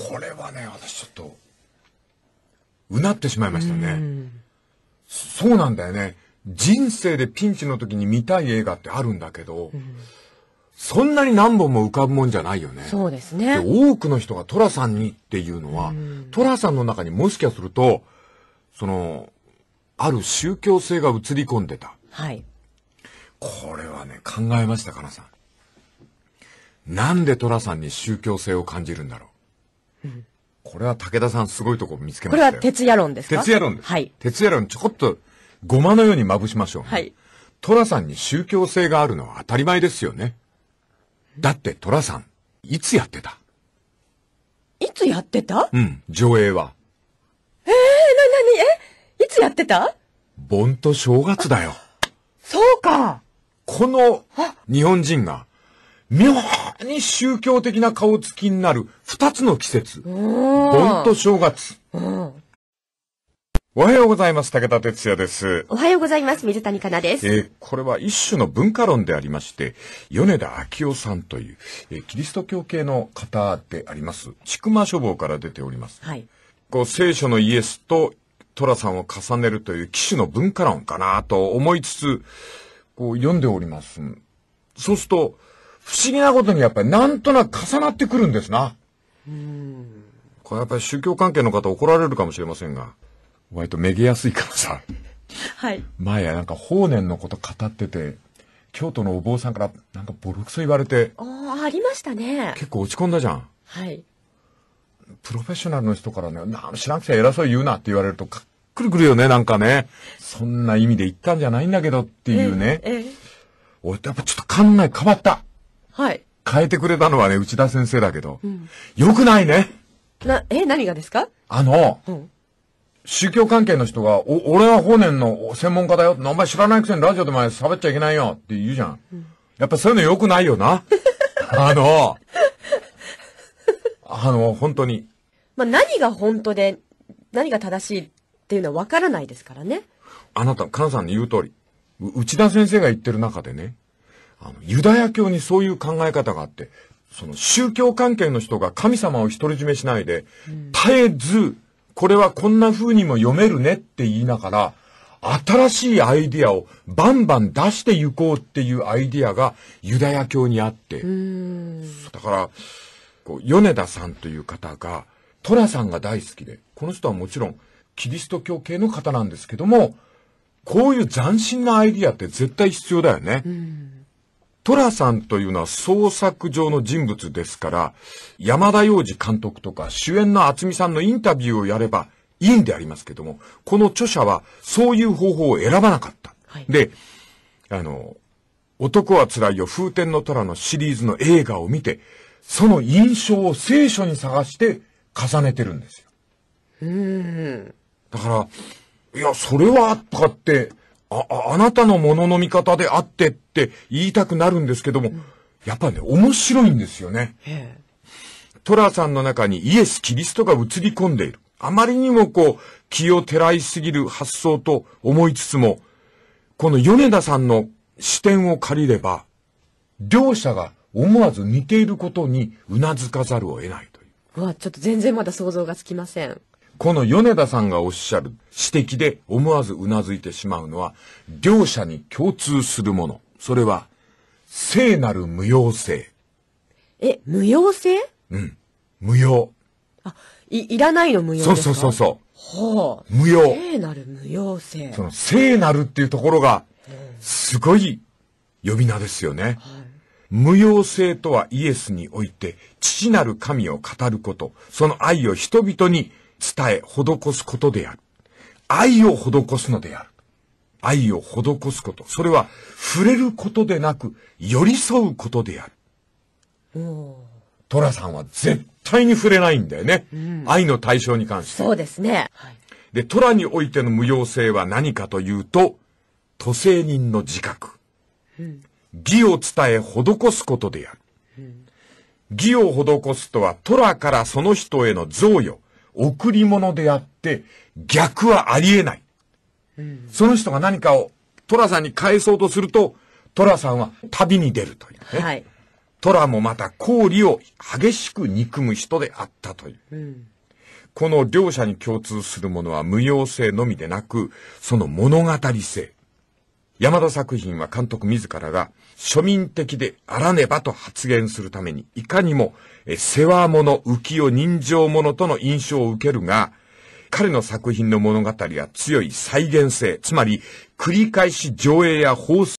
これはね私ちょっとうなってしまいましたね、うそうなんだよね人生でピンチの時に見たい映画ってあるんだけど、うんそんなに何本も浮かぶもんじゃないよね。そうですね。多くの人が寅さんにっていうのは、寅、うん、さんの中にもしかすると、その、ある宗教性が映り込んでた。はい。これはね、考えました、かなさん。なんで寅さんに宗教性を感じるんだろう。これは武田さんすごいとこ見つけましたこれは哲也論ですか哲也論です。はい。哲也論ちょこっとごまのようにまぶしましょう、ね。はい。寅さんに宗教性があるのは当たり前ですよね。だって寅さん、いつやってたいつやってたうん、上映は。ええー、な、なに、えいつやってた盆と正月だよ。そうかこの日本人が、妙に宗教的な顔つきになる二つの季節。盆と正月。おはようございます。武田哲也です。おはようございます。水谷香奈です。えー、これは一種の文化論でありまして、米田明夫さんという、えー、キリスト教系の方であります。千曲書房から出ております。はい。こう、聖書のイエスと寅さんを重ねるという騎手の文化論かなと思いつつ、こう読んでおります。そうすると、不思議なことにやっぱりなんとなく重なってくるんですな。うん。これやっぱり宗教関係の方怒られるかもしれませんが、割とめげやすいからさ。はい。前なんか法然のこと語ってて、京都のお坊さんからなんかボロクソ言われて。ああ、ありましたね。結構落ち込んだじゃん。はい。プロフェッショナルの人からね、ならなくちゃ偉そう言うなって言われると、かっくるくるよね、なんかね。そんな意味で言ったんじゃないんだけどっていうね。えええ、俺やっぱちょっと考え変わった。はい。変えてくれたのはね、内田先生だけど。うん、よくないね。な、え、何がですかあの、うん、宗教関係の人が、お、俺は法然の専門家だよ。お前知らないくせにラジオで前喋っちゃいけないよって言うじゃん。うん、やっぱそういうのよくないよな。あの、あの、本当に。まあ、何が本当で、何が正しいっていうのは分からないですからね。あなた、菅さんの言う通り、内田先生が言ってる中でね、あの、ユダヤ教にそういう考え方があって、その宗教関係の人が神様を独り占めしないで、うん、絶えず、これはこんな風にも読めるねって言いながら、新しいアイディアをバンバン出していこうっていうアイディアがユダヤ教にあって。だから、こう、米田さんという方が、寅さんが大好きで、この人はもちろん、キリスト教系の方なんですけども、こういう斬新なアイディアって絶対必要だよね。寅、さんというのは創作上の人物ですから、山田洋次監督とか主演の渥美さんのインタビューをやればいいんでありますけども、この著者はそういう方法を選ばなかった。はい、で、あの、男は辛いよ、風天の虎のシリーズの映画を見て、その印象を聖書に探して重ねてるんですよ。うん。だから、いや、それは、とかって、あ、あなたのものの見方であってって言いたくなるんですけども、やっぱね、面白いんですよね。トラさんの中にイエス・キリストが映り込んでいる。あまりにもこう、気を照らいすぎる発想と思いつつも、この米田さんの視点を借りれば、両者が思わず似ていることにうなずかざるを得ないという。うわ、ちょっと全然まだ想像がつきません。この米田さんがおっしゃる指摘で思わずうなずいてしまうのは、両者に共通するもの。それは、聖なる無用性。え、無用性うん。無用。あ、い、いらないの無用そうそうそうそう。はあ。無用。聖なる無用性。その聖なるっていうところが、すごい呼び名ですよね。はい無用性とはイエスにおいて、父なる神を語ること、その愛を人々に伝え、施すことである。愛を施すのである。愛を施すこと。それは、触れることでなく、寄り添うことである。トラさんは絶対に触れないんだよね。うん、愛の対象に関して。そうですね。で、トラにおいての無用性は何かというと、都政人の自覚。うん、義を伝え施すことである。義を施すとは、虎からその人への贈与、贈り物であって、逆はありえない。その人が何かを虎さんに返そうとすると、虎さんは旅に出るというね。はい、虎もまた氷を激しく憎む人であったという。うん、この両者に共通するものは無用性のみでなく、その物語性。山田作品は監督自らが、庶民的であらねばと発言するために、いかにも、え世話者、浮世、人情者との印象を受けるが、彼の作品の物語は強い再現性、つまり繰り返し上映や放送